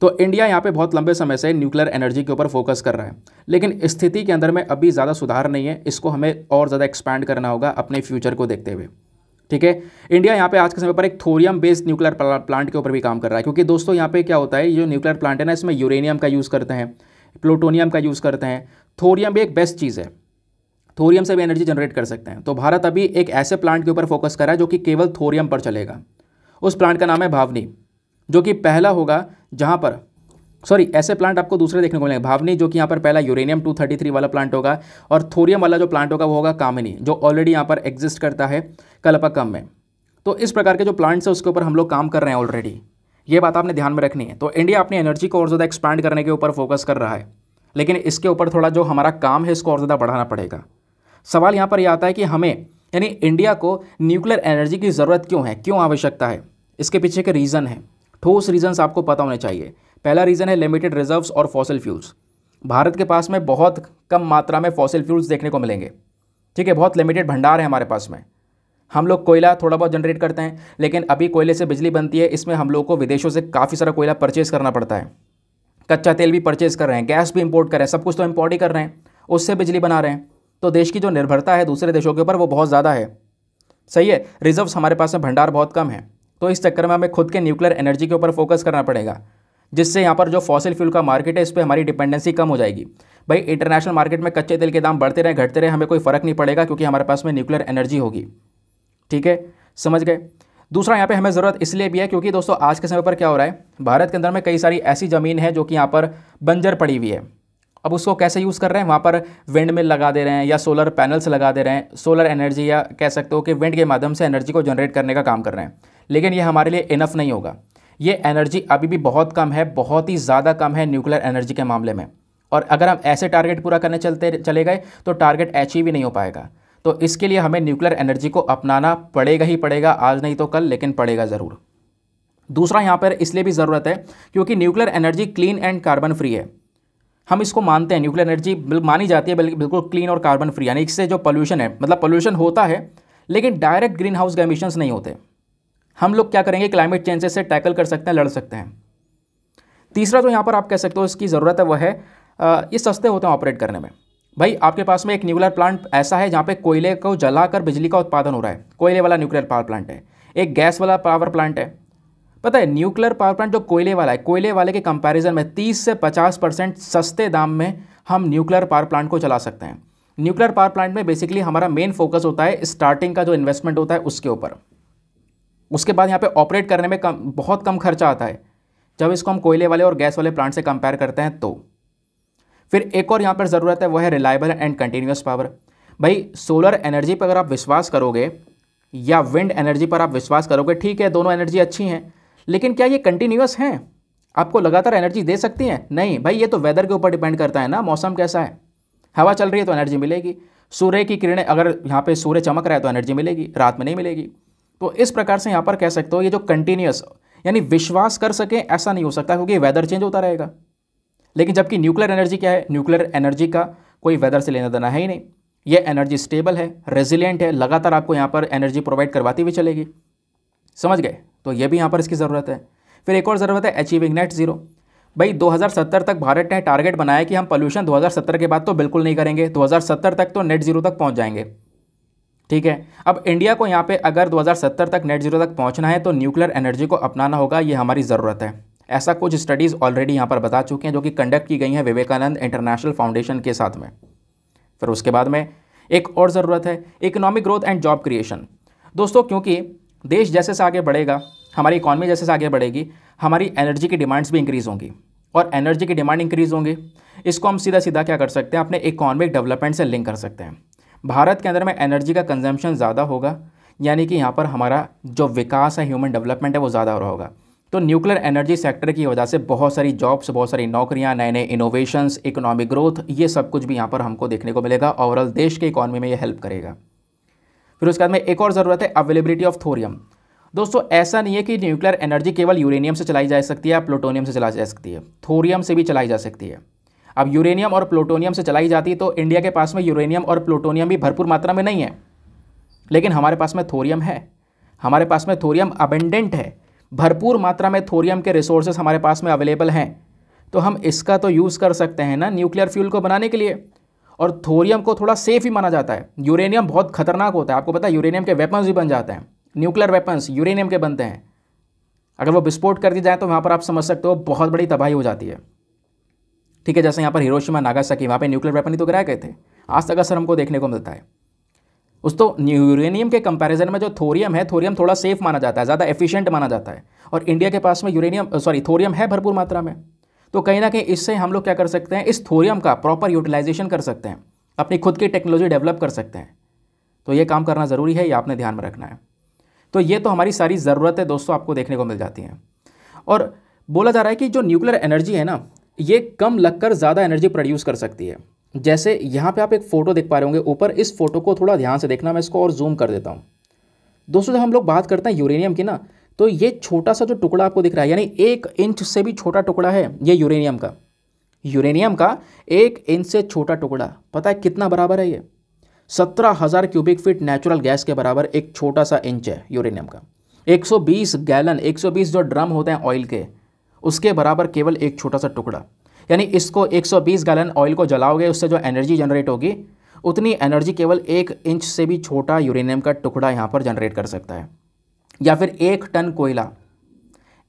तो इंडिया यहाँ पे बहुत लंबे समय से न्यूक्लियर एनर्जी के ऊपर फोकस कर रहा है लेकिन स्थिति के अंदर में अभी ज़्यादा सुधार नहीं है इसको हमें और ज़्यादा एक्सपैंड करना होगा अपने फ्यूचर को देखते हुए ठीक है इंडिया यहाँ पे आज के समय पर एक थोरियम बेस्ड न्यूक्लियर प्लांट के ऊपर भी काम कर रहा है क्योंकि दोस्तों यहाँ पे क्या होता है ये जो न्यूक्लियर प्लांट है ना इसमें यूरेनियम का यूज़ करते हैं प्लूटोनियम का यूज़ करते हैं थोरियम भी एक बेस्ट चीज़ है थोरियम से भी एनर्जी जनरेट कर सकते हैं तो भारत अभी एक ऐसे प्लांट के ऊपर फोकस कर रहा है जो कि केवल थोरियम पर चलेगा उस प्लांट का नाम है भावनी जो कि पहला होगा जहाँ पर सॉरी ऐसे प्लांट आपको दूसरे देखने को मिलेंगे भावनी जो कि यहाँ पर पहला यूरेनियम 233 वाला प्लांट होगा और थोरियम वाला जो प्लांट होगा वो होगा कामिनी जो ऑलरेडी यहाँ पर एग्जिस्ट करता है कलपक्कम में तो इस प्रकार के जो प्लांट्स हैं उसके ऊपर हम लोग काम कर रहे हैं ऑलरेडी ये बात आपने ध्यान में रखनी है तो इंडिया अपनी एनर्जी को और ज़्यादा एक्सपैंड करने के ऊपर फोकस कर रहा है लेकिन इसके ऊपर थोड़ा जो हमारा काम है इसको और ज़्यादा बढ़ाना पड़ेगा सवाल यहाँ पर यह आता है कि हमें यानी इंडिया को न्यूक्लियर एनर्जी की ज़रूरत क्यों है क्यों आवश्यकता है इसके पीछे के रीज़न है ठोस रीज़न्स आपको पता होने चाहिए पहला रीज़न है लिमिटेड रिजर्व्स और फॉसिल फ्यूल्स भारत के पास में बहुत कम मात्रा में फॉसिल फ्यूल्स देखने को मिलेंगे ठीक है बहुत लिमिटेड भंडार है हमारे पास में हम लोग कोयला थोड़ा बहुत जनरेट करते हैं लेकिन अभी कोयले से बिजली बनती है इसमें हम लोग को विदेशों से काफ़ी सारा कोयला परचेज़ करना पड़ता है कच्चा तेल भी परचेज़ कर रहे हैं गैस भी इम्पोर्ट कर रहे हैं सब कुछ तो इम्पोर्ट ही कर रहे हैं उससे बिजली बना रहे हैं तो देश की जो निर्भरता है दूसरे देशों के ऊपर वो बहुत ज़्यादा है सही है रिजर्व्स हमारे पास में भंडार बहुत कम है तो इस चक्कर में हमें खुद के न्यूक्लियर एनर्जी के ऊपर फोकस करना पड़ेगा जिससे यहाँ पर जो फॉसिल फ्यूल का मार्केट है इस पर हमारी डिपेंडेंसी कम हो जाएगी भाई इंटरनेशनल मार्केट में कच्चे तेल के दाम बढ़ते रहे घटते रहे हमें कोई फ़र्क नहीं पड़ेगा क्योंकि हमारे पास में न्यूक्लियर एनर्जी होगी ठीक है समझ गए दूसरा यहाँ पे हमें ज़रूरत इसलिए भी है क्योंकि दोस्तों आज के समय पर क्या हो रहा है भारत के अंदर में कई सारी ऐसी ज़मीन है जो कि यहाँ पर बंजर पड़ी हुई है अब उसको कैसे यूज़ कर रहे हैं वहाँ पर विंड मिल लगा दे रहे हैं या सोलर पैनल्स लगा दे रहे हैं सोलर एनर्जी या कह सकते हो कि विंड के माध्यम से एनर्जी को जनरेट करने का काम कर रहे हैं लेकिन ये हमारे लिए इनफ नहीं होगा ये एनर्जी अभी भी बहुत कम है बहुत ही ज़्यादा कम है न्यूक्लियर एनर्जी के मामले में और अगर हम ऐसे टारगेट पूरा करने चलते चले गए तो टारगेट अचीव ही नहीं हो पाएगा तो इसके लिए हमें न्यूक्लियर एनर्जी को अपनाना पड़ेगा ही पड़ेगा आज नहीं तो कल लेकिन पड़ेगा ज़रूर दूसरा यहाँ पर इसलिए भी ज़रूरत है क्योंकि nuclear energy clean and carbon free है हम इसको मानते हैं न्यूक्लियर एनर्जी मानी जाती है बल्कि बिल्कुल क्लीन और कार्बन फ्री यानी इससे जो पोल्यूशन है मतलब पोल्यूशन होता है लेकिन डायरेक्ट ग्रीन हाउस गैमिशंस नहीं होते हम लोग क्या करेंगे क्लाइमेट चेंजेस से टैकल कर सकते हैं लड़ सकते हैं तीसरा जो यहाँ पर आप कह सकते हो इसकी ज़रूरत है वह है ये सस्ते होते हैं ऑपरेट करने में भाई आपके पास में एक न्यूक्लियर प्लांट ऐसा है जहाँ पे कोयले को जलाकर बिजली का उत्पादन हो रहा है कोयले वाला न्यूक्लियर पावर प्लांट है एक गैस वाला पावर प्लांट है पता है न्यूक्लियर पावर प्लांट जो कोयले वाला है कोयले वाले के कंपैरिजन में 30 से 50 परसेंट सस्ते दाम में हम न्यूक्लियर पावर प्लांट को चला सकते हैं न्यूक्लियर पावर प्लांट में बेसिकली हमारा मेन फोकस होता है स्टार्टिंग का जो इन्वेस्टमेंट होता है उसके ऊपर उसके बाद यहाँ पे ऑपरेट करने में कम बहुत कम खर्चा आता है जब इसको हम कोयले वाले और गैस वाले प्लांट से कंपेयर करते हैं तो फिर एक और यहाँ पर ज़रूरत है वह है रिलायबल एंड कंटिन्यूस पावर भाई सोलर एनर्जी पर अगर आप विश्वास करोगे या विंड एनर्जी पर आप विश्वास करोगे ठीक है दोनों एनर्जी अच्छी हैं लेकिन क्या ये कंटिन्यूस हैं आपको लगातार एनर्जी दे सकती हैं नहीं भाई ये तो वेदर के ऊपर डिपेंड करता है ना मौसम कैसा है हवा चल रही है तो एनर्जी मिलेगी सूर्य की किरणें अगर यहाँ पे सूर्य चमक रहा है तो एनर्जी मिलेगी रात में नहीं मिलेगी तो इस प्रकार से यहाँ पर कह सकते हो ये जो कंटिन्यूस यानी विश्वास कर सकें ऐसा नहीं हो सकता क्योंकि वेदर चेंज होता रहेगा लेकिन जबकि न्यूक्लियर एनर्जी क्या है न्यूक्लियर एनर्जी का कोई वेदर से लेना देना है ही नहीं ये एनर्जी स्टेबल है रेजिलियंट है लगातार आपको यहाँ पर एनर्जी प्रोवाइड करवाती हुई चलेगी समझ गए तो ये भी यहाँ पर इसकी ज़रूरत है फिर एक और ज़रूरत है अचीविंग नेट ज़ीरो भाई 2070 तक भारत ने टारगेट बनाया कि हम पोल्यूशन 2070 के बाद तो बिल्कुल नहीं करेंगे 2070 तक तो नेट ज़ीरो तक पहुंच जाएंगे ठीक है अब इंडिया को यहाँ पे अगर 2070 तक नेट ज़ीरो तक पहुंचना है तो न्यूक्लियर एनर्जी को अपनाना होगा ये हमारी ज़रूरत है ऐसा कुछ स्टडीज़ ऑलरेडी यहाँ पर बता चुके हैं जो कि कंडक्ट की गई हैं विवेकानंद इंटरनेशनल फाउंडेशन के साथ में फिर उसके बाद में एक और ज़रूरत है economic growth and job creation दोस्तों क्योंकि देश जैसे से आगे बढ़ेगा हमारी इकॉनमी जैसे से आगे बढ़ेगी हमारी एनर्जी की डिमांड्स भी इंक्रीज़ होंगी और एनर्जी की डिमांड इंक्रीज़ होंगी इसको हम सीधा सीधा क्या कर सकते हैं अपने इकॉनमिक डेवलपमेंट से लिंक कर सकते हैं भारत के अंदर में एनर्जी का कंजम्पशन ज़्यादा होगा यानी कि यहाँ पर हमारा जो विकास है ह्यूमन डेवलपमेंट है वो ज़्यादा हो रहा होगा तो न्यूक्लियर एनर्जी सेक्टर की वजह से बहुत सारी जॉब्स बहुत सारी नौकरियां नए नए इनोवेशंस इकोनॉमिक ग्रोथ ये सब कुछ भी यहाँ पर हमको देखने को मिलेगा ओवरऑल देश के इकॉनमी में ये हेल्प करेगा फिर उसके बाद में एक और ज़रूरत है अवेलेबिलिटी ऑफ थोरियम दोस्तों ऐसा नहीं है कि न्यूक्लियर एनर्जी केवल यूरेनियम से चलाई जा सकती है या प्लूटोनियम से चलाई जा सकती है थोरियम से भी चलाई जा सकती है अब यूरेनियम और प्लूटोनियम से चलाई जाती है तो इंडिया के पास में यूरेनियम और प्लूटोनियम भी भरपूर मात्रा में नहीं है लेकिन हमारे पास में थोरियम है हमारे पास में थोरियम अबेंडेंट है भरपूर मात्रा में थोरियम के रिसोर्सेस हमारे पास में अवेलेबल हैं तो हम इसका तो यूज़ कर सकते हैं ना न्यूक्लियर फ्यूल को बनाने के लिए और थोरियम को थोड़ा सेफ ही माना जाता है यूरेनियम बहुत खतरनाक होता है आपको पता है यूरेनियम के वेपन्स भी बन जाते हैं न्यूक्लियर वेपन्स यूरेनियम के बनते हैं अगर वो विस्फोट कर दी जाए तो वहाँ पर आप समझ सकते हो बहुत बड़ी तबाही हो जाती है ठीक है जैसे यहाँ पर हिरोशिमा नागासाकी वहाँ पर न्यूक्लियर वेपन ही तो गिराए गए थे आज तक असर हमको देखने को मिलता है उस तो यूरेनियम के कंपैरिजन में जो थोरियम है थोरियम थोड़ा सेफ माना जाता है ज़्यादा एफिशिएंट माना जाता है और इंडिया के पास में यूरेनियम सॉरी थोरियम है भरपूर मात्रा में तो कहीं ना कहीं इससे हम लोग क्या कर सकते हैं इस थोरियम का प्रॉपर यूटिलाइजेशन कर सकते हैं अपनी खुद की टेक्नोलॉजी डेवलप कर सकते हैं तो ये काम करना ज़रूरी है ये आपने ध्यान में रखना है तो ये तो हमारी सारी ज़रूरतें दोस्तों आपको देखने को मिल जाती हैं और बोला जा रहा है कि जो न्यूक्लियर एनर्जी है ना ये कम लगकर ज़्यादा एनर्जी प्रोड्यूस कर सकती है जैसे यहाँ पे आप एक फ़ोटो देख पा रहे होंगे ऊपर इस फोटो को थोड़ा ध्यान से देखना मैं इसको और जूम कर देता हूँ दोस्तों जब हम लोग बात करते हैं यूरेनियम की ना तो ये छोटा सा जो टुकड़ा आपको दिख रहा है यानी एक इंच से भी छोटा टुकड़ा है ये यूरेनियम का यूरेनियम का एक इंच से छोटा टुकड़ा पता है कितना बराबर है ये सत्रह हज़ार क्यूबिक फीट नेचुरल गैस के बराबर एक छोटा सा इंच है यूरेनियम का 120 गैलन 120 जो ड्रम होते हैं ऑयल के उसके बराबर केवल एक छोटा सा टुकड़ा यानी इसको 120 गैलन ऑयल को जलाओगे उससे जो एनर्जी जनरेट होगी उतनी एनर्जी केवल एक इंच से भी छोटा यूरेनियम का टुकड़ा यहाँ पर जनरेट कर सकता है या फिर एक टन कोयला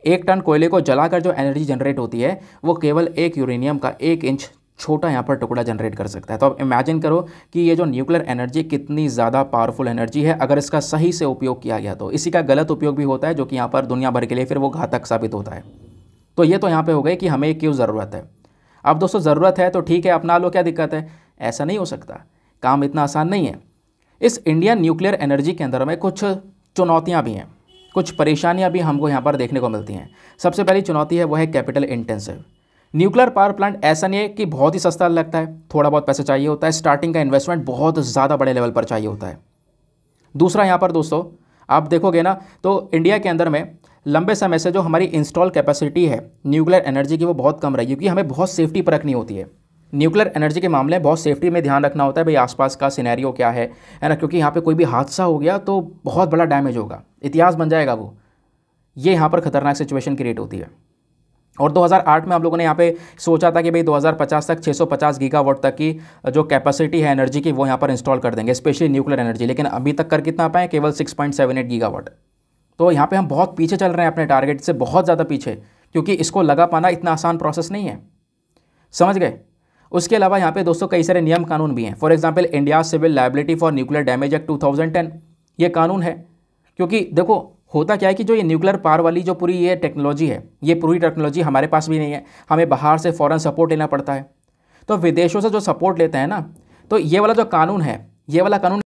एक टन कोयले को जलाकर जो एनर्जी जनरेट होती है वो केवल एक यूरेनियम का एक इंच छोटा यहाँ पर टुकड़ा जनरेट कर सकता है तो आप इमेजिन करो कि ये जो न्यूक्लियर एनर्जी कितनी ज़्यादा पावरफुल एनर्जी है अगर इसका सही से उपयोग किया गया तो इसी का गलत उपयोग भी होता है जो कि यहाँ पर दुनिया भर के लिए फिर वो घातक साबित होता है तो ये तो यहाँ पर हो गए कि हमें क्यों ज़रूरत है अब दोस्तों ज़रूरत है तो ठीक है अपना लो क्या दिक्कत है ऐसा नहीं हो सकता काम इतना आसान नहीं है इस इंडियन न्यूक्लियर एनर्जी के अंदर में कुछ चुनौतियाँ भी हैं कुछ परेशानियां भी हमको यहाँ पर देखने को मिलती हैं सबसे पहली चुनौती है वह है capital intensive nuclear power plant ऐसा नहीं है कि बहुत ही सस्ता लगता है थोड़ा बहुत पैसा चाहिए होता है स्टार्टिंग का इन्वेस्टमेंट बहुत ज़्यादा बड़े लेवल पर चाहिए होता है दूसरा यहाँ पर दोस्तों आप देखोगे ना तो इंडिया के अंदर में लंबे समय से जो हमारी इंस्टॉल कैपेसिटी है न्यूक्लियर एनर्जी की वो बहुत कम रही क्योंकि हमें बहुत सेफ्टी पर रखनी होती है न्यूक्लियर एनर्जी के मामले में बहुत सेफ्टी में ध्यान रखना होता है भाई आसपास का सिनेरियो क्या है है ना क्योंकि यहाँ पे कोई भी हादसा हो गया तो बहुत बड़ा डैमेज होगा इतिहास बन जाएगा वो ये यहाँ पर खतरनाक सिचुएशन क्रिएट होती है और 2008 में हम लोगों ने यहाँ पे सोचा था कि भाई 2050 तक 650 गीगावाट तक की जो कैपेसिटी है एनर्जी की वो यहाँ पर इंस्टॉल कर देंगे स्पेशली न्यूक्लियर एनर्जी लेकिन अभी तक कर कितना पाए केवल 6.78 गीगावाट तो यहाँ पे हम बहुत पीछे चल रहे हैं अपने टारगेट से बहुत ज़्यादा पीछे क्योंकि इसको लगा पाना इतना आसान प्रोसेस नहीं है समझ गए उसके अलावा यहाँ पे दोस्तों कई सारे नियम कानून भी हैं for example India civil liability for nuclear damage act two ये कानून है क्योंकि देखो होता क्या है कि जो ये न्यूक्लियर पावर वाली जो पूरी ये टेक्नोलॉजी है ये पूरी टेक्नोलॉजी हमारे पास भी नहीं है हमें बाहर से फ़ौरन सपोर्ट लेना पड़ता है तो विदेशों से जो सपोर्ट लेते हैं ना तो ये वाला जो कानून है ये वाला कानून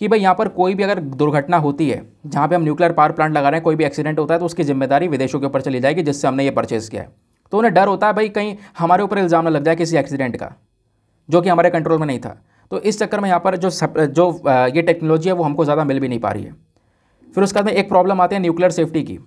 कि भाई यहाँ पर कोई भी अगर दुर्घटना होती है जहाँ पे हम न्यूक्लियर पावर प्लांट लगा रहे हैं कोई भी एक्सीडेंट होता है तो उसकी जिम्मेदारी विदेशों के ऊपर चली जाएगी जिससे हमने ये परचेज़ किया है तो उन्हें डर होता है भाई कहीं हमारे ऊपर इल्ज़ाम ना लग जाए किसी एक्सीडेंट का जो कि हमारे कंट्रोल में नहीं था तो इस चक्कर में यहाँ पर जो सप, जो ये टेक्नोलॉजी है वो हमको ज़्यादा मिल भी नहीं पा रही है फिर उसके बाद में एक प्रॉब्लम आते हैं न्यूक्लियर सेफ्टी की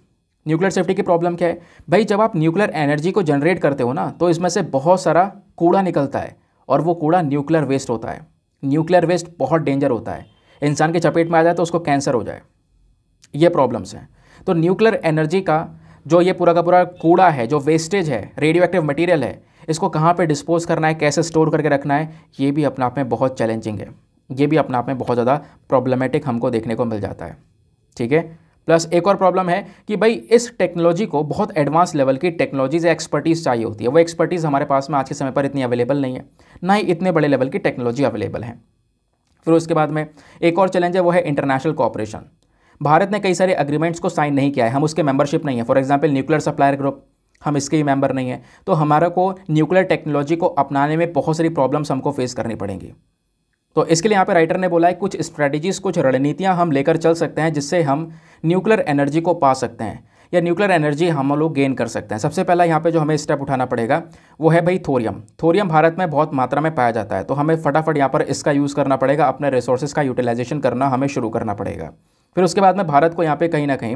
न्यूक्लियर सेफ्टी की प्रॉब्लम क्या है भाई जब आप न्यूक्लियर एनर्जी को जनरेट करते हो ना तो इसमें से बहुत सारा कूड़ा निकलता है और वो कूड़ा न्यूक्लियर वेस्ट होता है न्यूक्लियर वेस्ट बहुत डेंजर होता है इंसान के चपेट में आ जाए तो उसको कैंसर हो जाए ये प्रॉब्लम्स हैं तो न्यूक्लियर एनर्जी का जो ये पूरा का पूरा कूड़ा है जो वेस्टेज है रेडियो एक्टिव मटीरियल है इसको कहाँ पे डिस्पोज करना है कैसे स्टोर करके रखना है ये भी अपने आप में बहुत चैलेंजिंग है ये भी अपने आप में बहुत ज़्यादा प्रॉब्लमेटिक हमको देखने को मिल जाता है ठीक है प्लस एक और प्रॉब्लम है कि भाई इस टेक्नोलॉजी को बहुत एडवांस लेवल की टेक्नोलॉजीज एक्सपर्टीज़ चाहिए होती है वो एक्सपर्टीज़ हमारे पास में आज के समय पर इतनी अवेलेबल नहीं है ना ही इतने बड़े लेवल की टेक्नोलॉजी अवेलेबल है फिर उसके बाद में एक और चैलेंज है वो है इंटरनेशनल कॉपरेशन भारत ने कई सारे अग्रीमेंट्स को साइन नहीं किया है हम उसके मेंबरशिप नहीं है for example nuclear supplier group हम इसके ही मेंबर नहीं है तो हमारा को न्यूक्लियर टेक्नोलॉजी को अपनाने में बहुत सारी प्रॉब्लम्स हमको फेस करनी पड़ेंगी तो इसके लिए यहाँ पे राइटर ने बोला है कुछ स्ट्रैटेजीज़ कुछ रणनीतियाँ हम लेकर चल सकते हैं जिससे हम न्यूक्लियर एनर्जी को पा सकते हैं या न्यूक्लियर एनर्जी हम लोग गेन कर सकते हैं सबसे पहला यहाँ पे जो हमें स्टेप उठाना पड़ेगा वो है भाई थोरियम थोरियम भारत में बहुत मात्रा में पाया जाता है तो हमें फटाफट यहाँ पर इसका यूज़ करना पड़ेगा अपने रिसोर्सेज का यूटिलाइजेशन करना हमें शुरू करना पड़ेगा फिर उसके बाद में भारत को यहाँ पर कहीं ना कहीं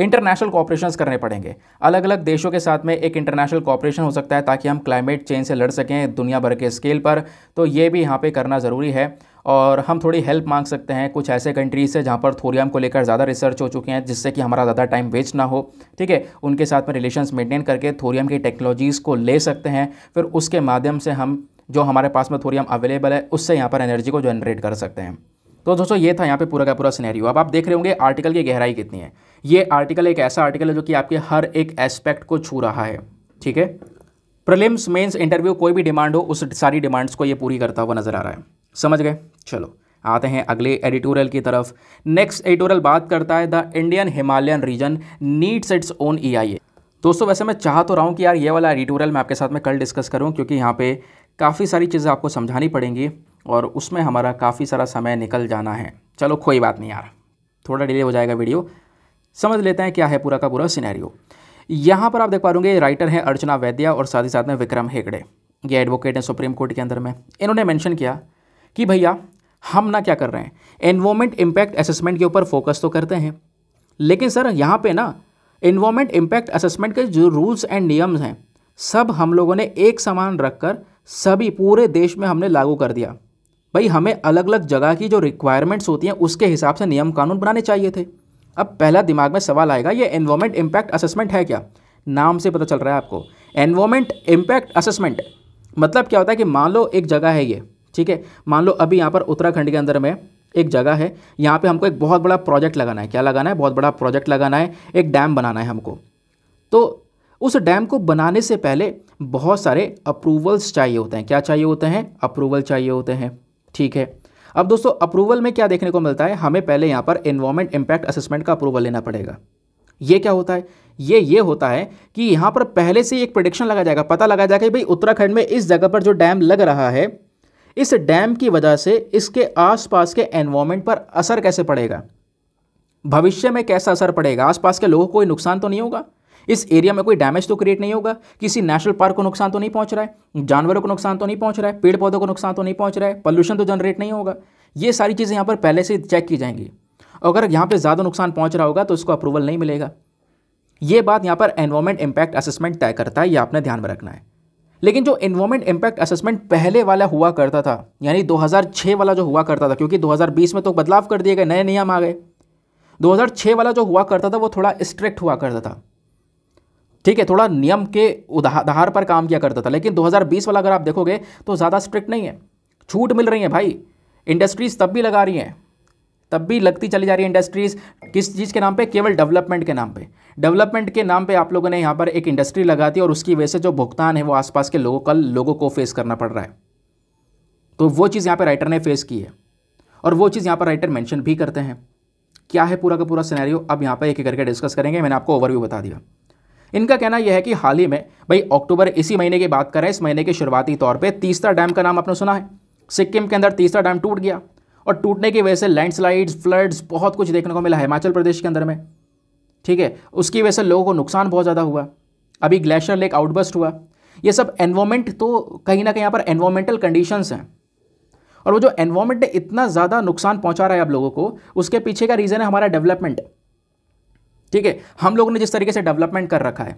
इंटरनेशनल कॉपरेशन करने पड़ेंगे अलग अलग देशों के साथ में एक इंटरनेशनल कॉपरेशन हो सकता है ताकि हम क्लाइमेट चेंज से लड़ सकें दुनिया भर के स्केल पर तो ये भी यहाँ पे करना ज़रूरी है और हम थोड़ी हेल्प मांग सकते हैं कुछ ऐसे कंट्रीज से जहाँ पर थोरियम को लेकर ज़्यादा रिसर्च हो चुके हैं जिससे कि हमारा ज़्यादा टाइम वेस्ट ना हो ठीक है उनके साथ में रिलेशन मेंटेन करके थोरियम की टेक्नोलॉजीज़ को ले सकते हैं फिर उसके माध्यम से हम जो हमारे पास में थोरियम अवेलेबल है उससे यहाँ पर एनर्जी को जनरेट कर सकते हैं तो दोस्तों ये था यहाँ पे पूरा का पूरा सिनेरियो अब आप देख रहे होंगे आर्टिकल की गहराई कितनी है ये आर्टिकल एक ऐसा आर्टिकल है जो कि आपके हर एक एस्पेक्ट को छू रहा है ठीक है प्रलिम्स मेंस इंटरव्यू कोई भी डिमांड हो उस सारी डिमांड्स को ये पूरी करता हुआ नज़र आ रहा है समझ गए चलो आते हैं अगले एडिटोरियल की तरफ नेक्स्ट एडिटोरियल बात करता है the Indian Himalayan region needs its own E e दोस्तों वैसे मैं चाह तो रहा हूँ कि यार ये वाला एडिटोरियल मैं आपके साथ में कल डिस्कस करूँ क्योंकि यहाँ पे काफ़ी सारी चीज़ें आपको समझानी पड़ेंगी और उसमें हमारा काफ़ी सारा समय निकल जाना है चलो कोई बात नहीं यार थोड़ा डिले हो जाएगा वीडियो समझ लेते हैं क्या है पूरा का पूरा सिनेरियो यहाँ पर आप देख पा रहे राइटर हैं अर्चना वैद्या और साथ ही साथ में विक्रम हेगड़े ये एडवोकेट हैं सुप्रीम कोर्ट के अंदर में इन्होंने मैंशन किया कि भैया हम ना क्या कर रहे हैं एनवायरमेंट इम्पैक्ट असेसमेंट के ऊपर फोकस तो करते हैं लेकिन सर यहाँ पे ना इन्वामेंट इम्पैक्ट असेसमेंट के जो रूल्स एंड नियम्स हैं सब हम लोगों ने एक समान रखकर सभी पूरे देश में हमने लागू कर दिया भाई हमें अलग अलग जगह की जो रिक्वायरमेंट्स होती हैं उसके हिसाब से नियम कानून बनाने चाहिए थे अब पहला दिमाग में सवाल आएगा ये एनवायरमेंट इम्पैक्ट असेसमेंट है क्या नाम से पता चल रहा है आपको एनवायरमेंट इम्पैक्ट असेसमेंट मतलब क्या होता है कि मान लो एक जगह है ये ठीक है मान लो अभी यहाँ पर उत्तराखंड के अंदर में एक जगह है यहाँ पे हमको एक बहुत बड़ा प्रोजेक्ट लगाना है क्या लगाना है बहुत बड़ा प्रोजेक्ट लगाना है एक डैम बनाना है हमको तो उस डैम को बनाने से पहले बहुत सारे अप्रूवल्स चाहिए होते हैं क्या चाहिए होते हैं अप्रूवल चाहिए होते हैं ठीक है अब दोस्तों अप्रूवल में क्या देखने को मिलता है हमें पहले यहाँ पर इन्वायरमेंट इम्पैक्ट असेसमेंट का अप्रूवल लेना पड़ेगा ये क्या होता है ये ये होता है कि यहाँ पर पहले से एक प्रोडिक्शन लगा जाएगा पता लगा जाएगा कि भाई उत्तराखंड में इस जगह पर जो डैम लग रहा है इस डैम की वजह से इसके आसपास के एनवायरमेंट पर असर कैसे पड़ेगा भविष्य में कैसा असर पड़ेगा आसपास के लोगों को कोई नुकसान तो नहीं होगा इस एरिया में कोई डैमेज तो क्रिएट नहीं होगा किसी नेशनल पार्क को नुकसान तो नहीं पहुंच रहा है जानवरों को नुकसान तो नहीं पहुंच रहा है पेड़ पौधों को नुकसान तो नहीं पहुंच रहा है पॉल्यूशन तो जनरेट नहीं होगा ये सारी चीज़ें यहाँ पर पहले से चेक की जाएंगी अगर यहाँ पर ज़्यादा नुकसान पहुँच रहा होगा तो उसको अप्रूवल नहीं मिलेगा ये बात यहाँ पर एनवायरमेंट इम्पैक्ट असेसमेंट तय करता है ये आपने ध्यान में रखना है लेकिन जो इन्वायरमेंट इम्पैक्ट असेसमेंट पहले वाला हुआ करता था यानी 2006 वाला जो हुआ करता था क्योंकि 2020 में तो बदलाव कर दिए गए नए नियम आ गए 2006 वाला जो हुआ करता था वो थोड़ा स्ट्रिक्ट हुआ करता था ठीक है थोड़ा नियम के उधार पर काम किया करता था लेकिन 2020 वाला अगर आप देखोगे तो ज़्यादा स्ट्रिक्ट नहीं है छूट मिल रही है भाई इंडस्ट्रीज़ तब भी लगा रही हैं तब भी लगती चली जा रही है इंडस्ट्रीज़ किस चीज़ के नाम पे केवल डेवलपमेंट के नाम पे डेवलपमेंट के नाम पे आप लोगों ने यहाँ पर एक इंडस्ट्री लगा दी और उसकी वजह से जो भुगतान है वो आसपास के लोगों का लोगों को फेस करना पड़ रहा है तो वो चीज़ यहाँ पर राइटर ने फेस की है और वो चीज़ यहाँ पर राइटर मैंशन भी करते हैं क्या है पूरा का पूरा सिनेरियो अब यहाँ पर एक एक करके डिस्कस करेंगे मैंने आपको ओवरव्यू बता दिया इनका कहना यह है कि हाल ही में भाई अक्टूबर इसी महीने की बात करें इस महीने के शुरुआती तौर पर तीसरा डैम का नाम आपने सुना है सिक्किम के अंदर तीसरा डैम टूट गया और टूटने की वजह से लैंडस्लाइड्स फ्लड्स बहुत कुछ देखने को मिला है हिमाचल प्रदेश के अंदर में ठीक है उसकी वजह से लोगों को नुकसान बहुत ज़्यादा हुआ अभी ग्लेशियर लेक आउटबस्ट हुआ ये सब एनवायरमेंट तो कहीं ना कहीं यहाँ पर एनवायरमेंटल कंडीशंस हैं और वो जो एनवायरमेंट इतना ज़्यादा नुकसान पहुँचा रहा है अब लोगों को उसके पीछे का रीज़न है हमारा डेवलपमेंट ठीक है हम लोगों ने जिस तरीके से डेवलपमेंट कर रखा है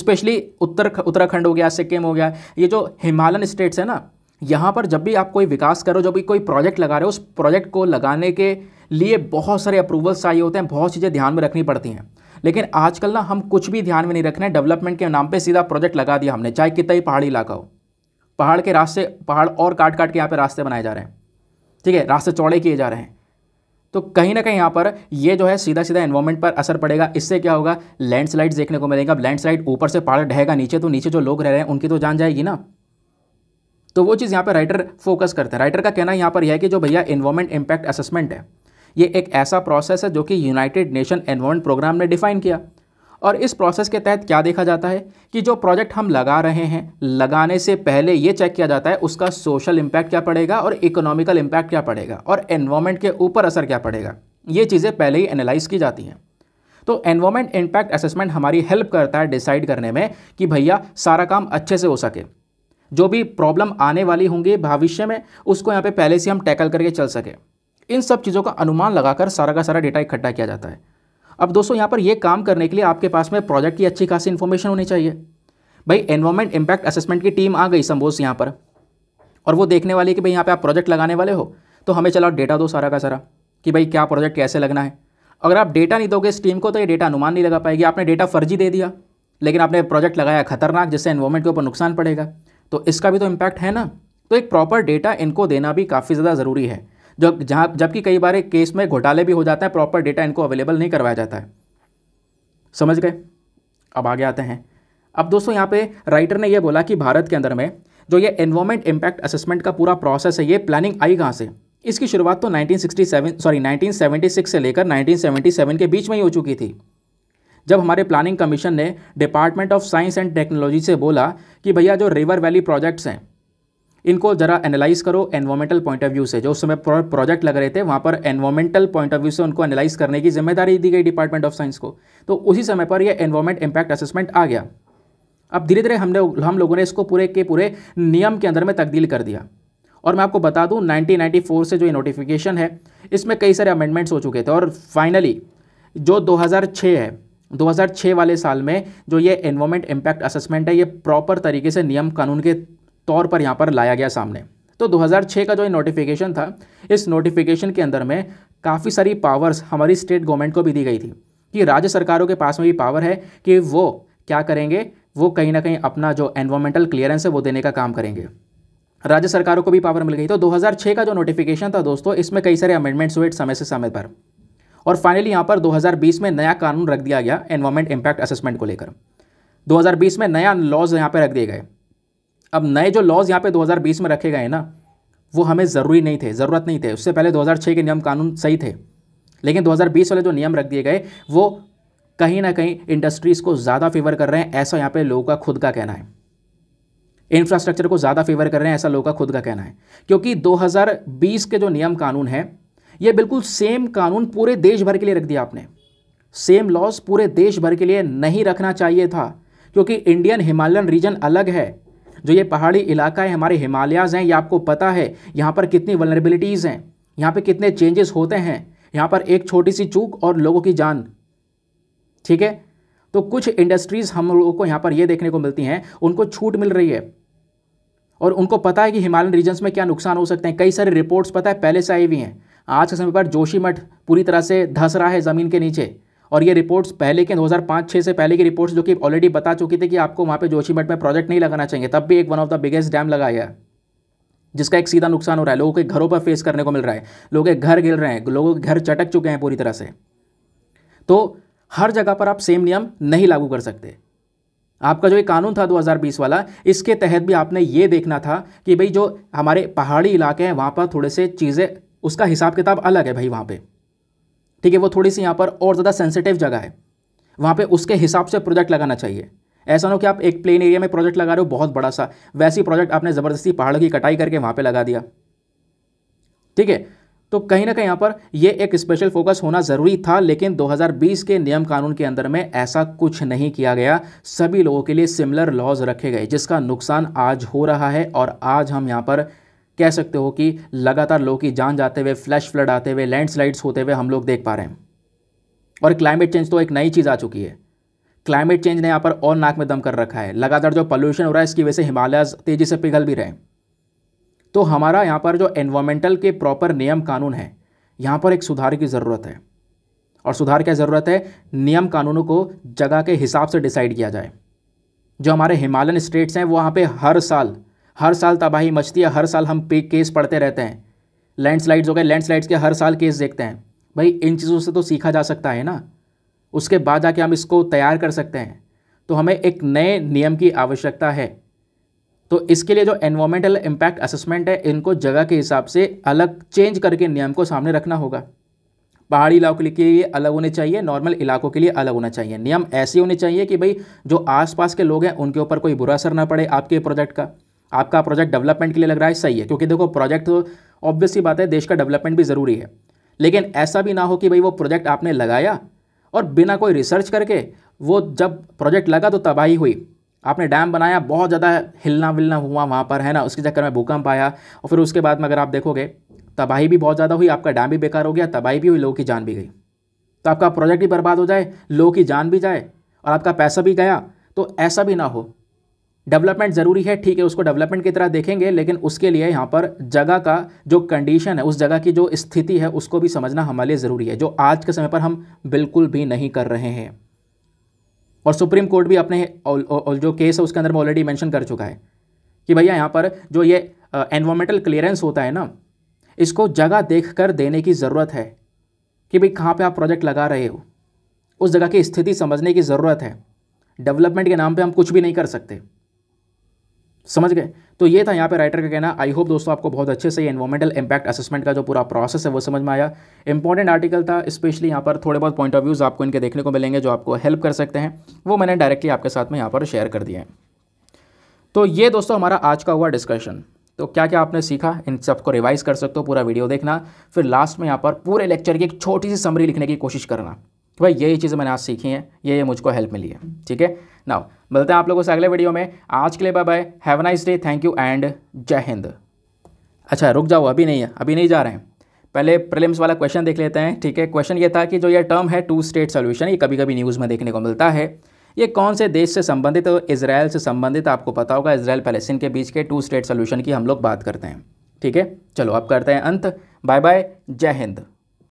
स्पेशली उत्तर उत्तराखंड हो गया सिक्किम हो गया ये जो हिमालयन स्टेट्स है ना यहाँ पर जब भी आप कोई विकास करो जब भी कोई प्रोजेक्ट लगा रहे हो उस प्रोजेक्ट को लगाने के लिए बहुत सारे अप्रूवल्स चाहिए होते हैं बहुत चीज़ें ध्यान में रखनी पड़ती हैं लेकिन आजकल ना हम कुछ भी ध्यान में नहीं रख रहे हैं डेवलपमेंट के नाम पे सीधा प्रोजेक्ट लगा दिया हमने चाहे कितना ही पहाड़ी इलाका हो पहाड़ के रास्ते पहाड़ और काट काट के यहाँ पे रास्ते बनाए जा रहे हैं ठीक है रास्ते चौड़े किए जा रहे हैं तो कहीं ना कहीं यहाँ पर ये जो है सीधा सीधा एनवायरमेंट पर असर पड़ेगा इससे क्या होगा लैंडस्लाइड देखने को मिलेगा अब लैंडस्लाइड ऊपर से पहाड़ ढहेगा नीचे तो नीचे जो लोग रह रहे हैं उनकी तो जान जाएगी ना तो वो चीज़ यहाँ पर राइटर फोकस करते हैं राइटर का कहना यहाँ पर यह है कि जो भैया इन्वायरमेंट इम्पैक्ट असेसमेंट है ये एक ऐसा प्रोसेस है जो कि यूनाइटेड नेशन एनवायरमेंट प्रोग्राम ने डिफाइन किया और इस प्रोसेस के तहत क्या देखा जाता है कि जो प्रोजेक्ट हम लगा रहे हैं लगाने से पहले ये चेक किया जाता है उसका सोशल इम्पैक्ट क्या पड़ेगा और इकोनॉमिकल इम्पैक्ट क्या पड़ेगा और एनवायरमेंट के ऊपर असर क्या पड़ेगा ये चीज़ें पहले ही एनालाइज की जाती हैं तो एनवायरमेंट इम्पैक्ट असेसमेंट हमारी हेल्प करता है डिसाइड करने में कि भैया सारा काम अच्छे से हो सके जो भी प्रॉब्लम आने वाली होंगी भविष्य में उसको यहाँ पे पहले से हम टैकल करके चल सके इन सब चीज़ों का अनुमान लगाकर सारा का सारा डेटा इकट्ठा किया जाता है अब दोस्तों यहाँ पर ये काम करने के लिए आपके पास में प्रोजेक्ट की अच्छी खासी इन्फॉर्मेशन होनी चाहिए भाई एनवायरमेंट इम्पैक्ट असेसमेंट की टीम आ गई संबोस यहाँ पर और वो देखने वाली कि भाई यहाँ पर आप प्रोजेक्ट लगाने वाले हो तो हमें चलो डेटा दो सारा का सारा कि भाई क्या प्रोजेक्ट कैसे लगना है अगर आप डेटा नहीं दोगे इस टीम को तो ये डेटा अनुमान नहीं लगा पाएगी आपने डेटा फर्जी दे दिया लेकिन आपने प्रोजेक्ट लगाया खतरनाक जिससे एनवायरमेंट के ऊपर नुकसान पड़ेगा तो इसका भी तो इम्पैक्ट है ना तो एक प्रॉपर डेटा इनको देना भी काफ़ी ज़्यादा ज़रूरी है जब जहाँ जबकि कई बार केस में घोटाले भी हो जाते हैं प्रॉपर डेटा इनको अवेलेबल नहीं करवाया जाता है समझ गए अब आगे आते हैं अब दोस्तों यहाँ पे राइटर ने यह बोला कि भारत के अंदर में जो ये एनवायरमेंट इम्पैक्ट असेसमेंट का पूरा प्रोसेस है ये प्लानिंग आई कहाँ से इसकी शुरुआत तो 1967 सॉरी 1976 से लेकर 1977 के बीच में ही हो चुकी थी जब हमारे प्लानिंग कमीशन ने department of science and technology से बोला कि भैया जो रिवर वैली प्रोजेक्ट्स हैं इनको ज़रा एनालाइज करो एनवायरमेंटल पॉइंट ऑफ व्यू से जो उस समय प्रोजेक्ट लग रहे थे वहाँ पर एनवायरमेंटल पॉइंट ऑफ व्यू से उनको एनालाइज करने की जिम्मेदारी दी गई डिपार्टमेंट ऑफ साइंस को तो उसी समय पर यह एनवायरमेंट इम्पैक्ट असेसमेंट आ गया अब धीरे धीरे हमने हम लोगों ने इसको पूरे के पूरे नियम के अंदर में तब्दील कर दिया और मैं आपको बता दूं 1994 से जो ये नोटिफिकेशन है इसमें कई सारे अमेंडमेंट्स हो चुके थे और फाइनली जो 2006 है 2006 वाले साल में जो ये एनवायरमेंट इम्पैक्ट असेसमेंट है ये प्रॉपर तरीके से नियम कानून के तौर पर यहाँ पर लाया गया सामने तो 2006 का जो नोटिफिकेशन था इस नोटिफिकेशन के अंदर में काफ़ी सारी पावर्स हमारी स्टेट गवर्नमेंट को भी दी गई थी कि राज्य सरकारों के पास में भी पावर है कि वो क्या करेंगे वो कहीं ना कहीं अपना जो एनवायरमेंटल क्लियरेंस है वो देने का काम करेंगे राज्य सरकारों को भी पावर मिल गई तो 2006 का जो नोटिफिकेशन था दोस्तों इसमें कई सारे अमेंडमेंट्स हुए समय से समय पर और फाइनली यहाँ पर 2020 में नया कानून रख दिया गया एनवायरमेंट इम्पैक्ट असेसमेंट को लेकर 2020 में नया लॉज यहाँ पर रख दिए गए अब नए जो लॉज यहाँ पे 2020 में रखे गए ना वो हमें ज़रूरी नहीं थे ज़रूरत नहीं थे उससे पहले 2006 के नियम कानून सही थे लेकिन 2020 वाले जो नियम रख दिए गए वो कहीं ना कहीं इंडस्ट्रीज़ को ज़्यादा फेवर कर रहे हैं ऐसा यहाँ पे लोगों का खुद का कहना है इंफ्रास्ट्रक्चर को ज़्यादा फेवर कर रहे हैं ऐसा लोगों का खुद का कहना है क्योंकि दो के जो नियम कानून हैं ये बिल्कुल सेम कानून पूरे देश भर के लिए रख दिया आपने सेम लॉज पूरे देश भर के लिए नहीं रखना चाहिए था क्योंकि इंडियन हिमालयन रीजन अलग है जो ये पहाड़ी इलाका है हमारे हिमालयाज़ हैं ये आपको पता है यहाँ पर कितनी वनरेबिलिटीज़ हैं यहाँ पर कितने चेंजेस होते हैं यहाँ पर एक छोटी सी चूक और लोगों की जान ठीक है तो कुछ इंडस्ट्रीज़ हम लोगों को यहाँ पर ये देखने को मिलती हैं उनको छूट मिल रही है और उनको पता है कि हिमालयन रीजन्स में क्या नुकसान हो सकते हैं कई सारे रिपोर्ट्स पता है पहले से आई हुई हैं आज के समय पर जोशीमठ पूरी तरह से धस रहा है ज़मीन के नीचे और ये रिपोर्ट्स पहले के 2005-6 से पहले की रिपोर्ट्स जो कि ऑलरेडी बता चुकी थी कि आपको वहाँ पे जोशीमठ में प्रोजेक्ट नहीं लगाना चाहिए तब भी एक one of the biggest dam लगाया है जिसका एक सीधा नुकसान हो रहा है लोगों के घरों पर फेस करने को मिल रहा है लोग के घर गिर रहे हैं लोगों के घर चटक चुके हैं पूरी तरह से तो हर जगह पर आप सेम नियम नहीं लागू कर सकते आपका जो ये कानून था 2020 वाला इसके तहत भी आपने ये देखना था कि भाई जो हमारे पहाड़ी इलाके हैं वहाँ पर थोड़े से चीज़ें उसका हिसाब किताब अलग है भाई वहाँ पर ठीक है वो थोड़ी सी यहाँ पर और ज़्यादा सेंसिटिव जगह है वहाँ पे उसके हिसाब से प्रोजेक्ट लगाना चाहिए ऐसा ना हो कि आप एक प्लेन एरिया में प्रोजेक्ट लगा रहे हो बहुत बड़ा सा वैसी प्रोजेक्ट आपने ज़बरदस्ती पहाड़ की कटाई करके वहाँ पर लगा दिया ठीक है तो कहीं ना कहीं यहाँ पर ये एक स्पेशल फोकस होना ज़रूरी था लेकिन 2020 के नियम कानून के अंदर में ऐसा कुछ नहीं किया गया सभी लोगों के लिए सिमिलर लॉज रखे गए जिसका नुकसान आज हो रहा है और आज हम यहाँ पर कह सकते हो कि लगातार लोग की जान जाते हुए फ्लैश फ्लड आते हुए लैंडस्लाइड्स होते हुए हम लोग देख पा रहे हैं और क्लाइमेट चेंज तो एक नई चीज़ आ चुकी है क्लाइमेट चेंज ने यहाँ पर और नाक में दम कर रखा है लगातार जो पॉल्यूशन हो रहा है इसकी वजह से हिमालयस तेज़ी से पिघल भी रहे हैं तो हमारा यहाँ पर जो एनवायरमेंटल के प्रॉपर नियम कानून है यहाँ पर एक सुधार की ज़रूरत है और सुधार क्या ज़रूरत है नियम कानूनों को जगह के हिसाब से डिसाइड किया जाए जो हमारे हिमालयन स्टेट्स हैं वो वहाँ पे हर साल हर साल तबाही मचती है हर साल हम पे केस पढ़ते रहते हैं लैंडस्लाइड्स हो गए लैंडस्लाइड्स के हर साल केस देखते हैं भाई इन चीज़ों से तो सीखा जा सकता है ना उसके बाद जाके हम इसको तैयार कर सकते हैं तो हमें एक नए नियम की आवश्यकता है तो इसके लिए जो एनवायरमेंटल इम्पैक्ट असेसमेंट है इनको जगह के हिसाब से अलग चेंज करके नियम को सामने रखना होगा पहाड़ी इलाकों के लिए अलग होने चाहिए नॉर्मल इलाकों के लिए अलग होना चाहिए नियम ऐसे होने चाहिए कि भाई जो आसपास के लोग हैं उनके ऊपर कोई बुरा असर ना पड़े आपके प्रोजेक्ट का आपका प्रोजेक्ट डेवलपमेंट के लिए लग रहा है सही है क्योंकि देखो प्रोजेक्ट तो ऑब्वियसली बात है देश का डेवलपमेंट भी ज़रूरी है लेकिन ऐसा भी ना हो कि भाई वो प्रोजेक्ट आपने लगाया और बिना कोई रिसर्च करके वो जब प्रोजेक्ट लगा तो तबाही हुई आपने डैम बनाया बहुत ज़्यादा हिलना विलना हुआ वहाँ पर है ना उसके चक्कर में भूकंप आया और फिर उसके बाद में अगर आप देखोगे तबाही भी बहुत ज़्यादा हुई आपका डैम भी बेकार हो गया तबाही भी हुई लोगों की जान भी गई तो आपका प्रोजेक्ट भी बर्बाद हो जाए लोगों की जान भी जाए और आपका पैसा भी गया तो ऐसा भी ना हो डेवलपमेंट ज़रूरी है ठीक है उसको डेवलपमेंट की तरह देखेंगे लेकिन उसके लिए यहाँ पर जगह का जो कंडीशन है उस जगह की जो स्थिति है उसको भी समझना हमारे लिए ज़रूरी है जो आज के समय पर हम बिल्कुल भी नहीं कर रहे हैं और सुप्रीम कोर्ट भी अपने जो केस है उसके अंदर में ऑलरेडी मैंशन कर चुका है कि भैया यहाँ पर जो ये एनवामेंटल क्लियरेंस होता है ना इसको जगह देख कर देने की ज़रूरत है कि भाई कहाँ पर आप प्रोजेक्ट लगा रहे हो उस जगह की स्थिति समझने की ज़रूरत है डेवलपमेंट के नाम पर हम कुछ भी नहीं कर सकते समझ गए तो ये था यहाँ पे राइटर का कहना आई होप दोस्तों आपको बहुत अच्छे से ये इन्वायरमेंटल इम्पैक्ट असेसमेंट का जो पूरा प्रोसेस है वो समझ में आया इंपॉर्टेंट आर्टिकल था स्पेशली यहाँ पर थोड़े बहुत पॉइंट ऑफ व्यूज़ आपको इनके देखने को मिलेंगे जो आपको हेल्प कर सकते हैं वो मैंने डायरेक्टली आपके साथ में यहाँ पर शेयर कर दिया है तो ये दोस्तों हमारा आज का हुआ डिस्कशन तो क्या क्या आपने सीखा इन सबको रिवाइज़ कर सकते हो पूरा वीडियो देखना फिर लास्ट में यहाँ पर पूरे लेक्चर की एक छोटी सी समरी लिखने की कोशिश करना तो भाई यही चीज़ें मैंने आज सीखी हैं ये ये मुझको हेल्प मिली है ठीक है नाउ मिलते हैं आप लोगों से अगले वीडियो में आज के लिए bye bye have nice day thank you and जय हिंद अच्छा रुक जाओ अभी नहीं है अभी नहीं जा रहे हैं पहले प्रिलिम्स वाला क्वेश्चन देख लेते हैं ठीक है क्वेश्चन ये था कि जो ये टर्म है टू स्टेट सोल्यूशन ये कभी कभी न्यूज़ में देखने को मिलता है ये कौन से देश से संबंधित तो इसराइल से संबंधित आपको पता होगा इसराइल पैलेस्टीन के बीच के टू स्टेट सोल्यूशन की हम लोग बात करते हैं ठीक है चलो अब करते हैं अंत बाय बाय जय हिंद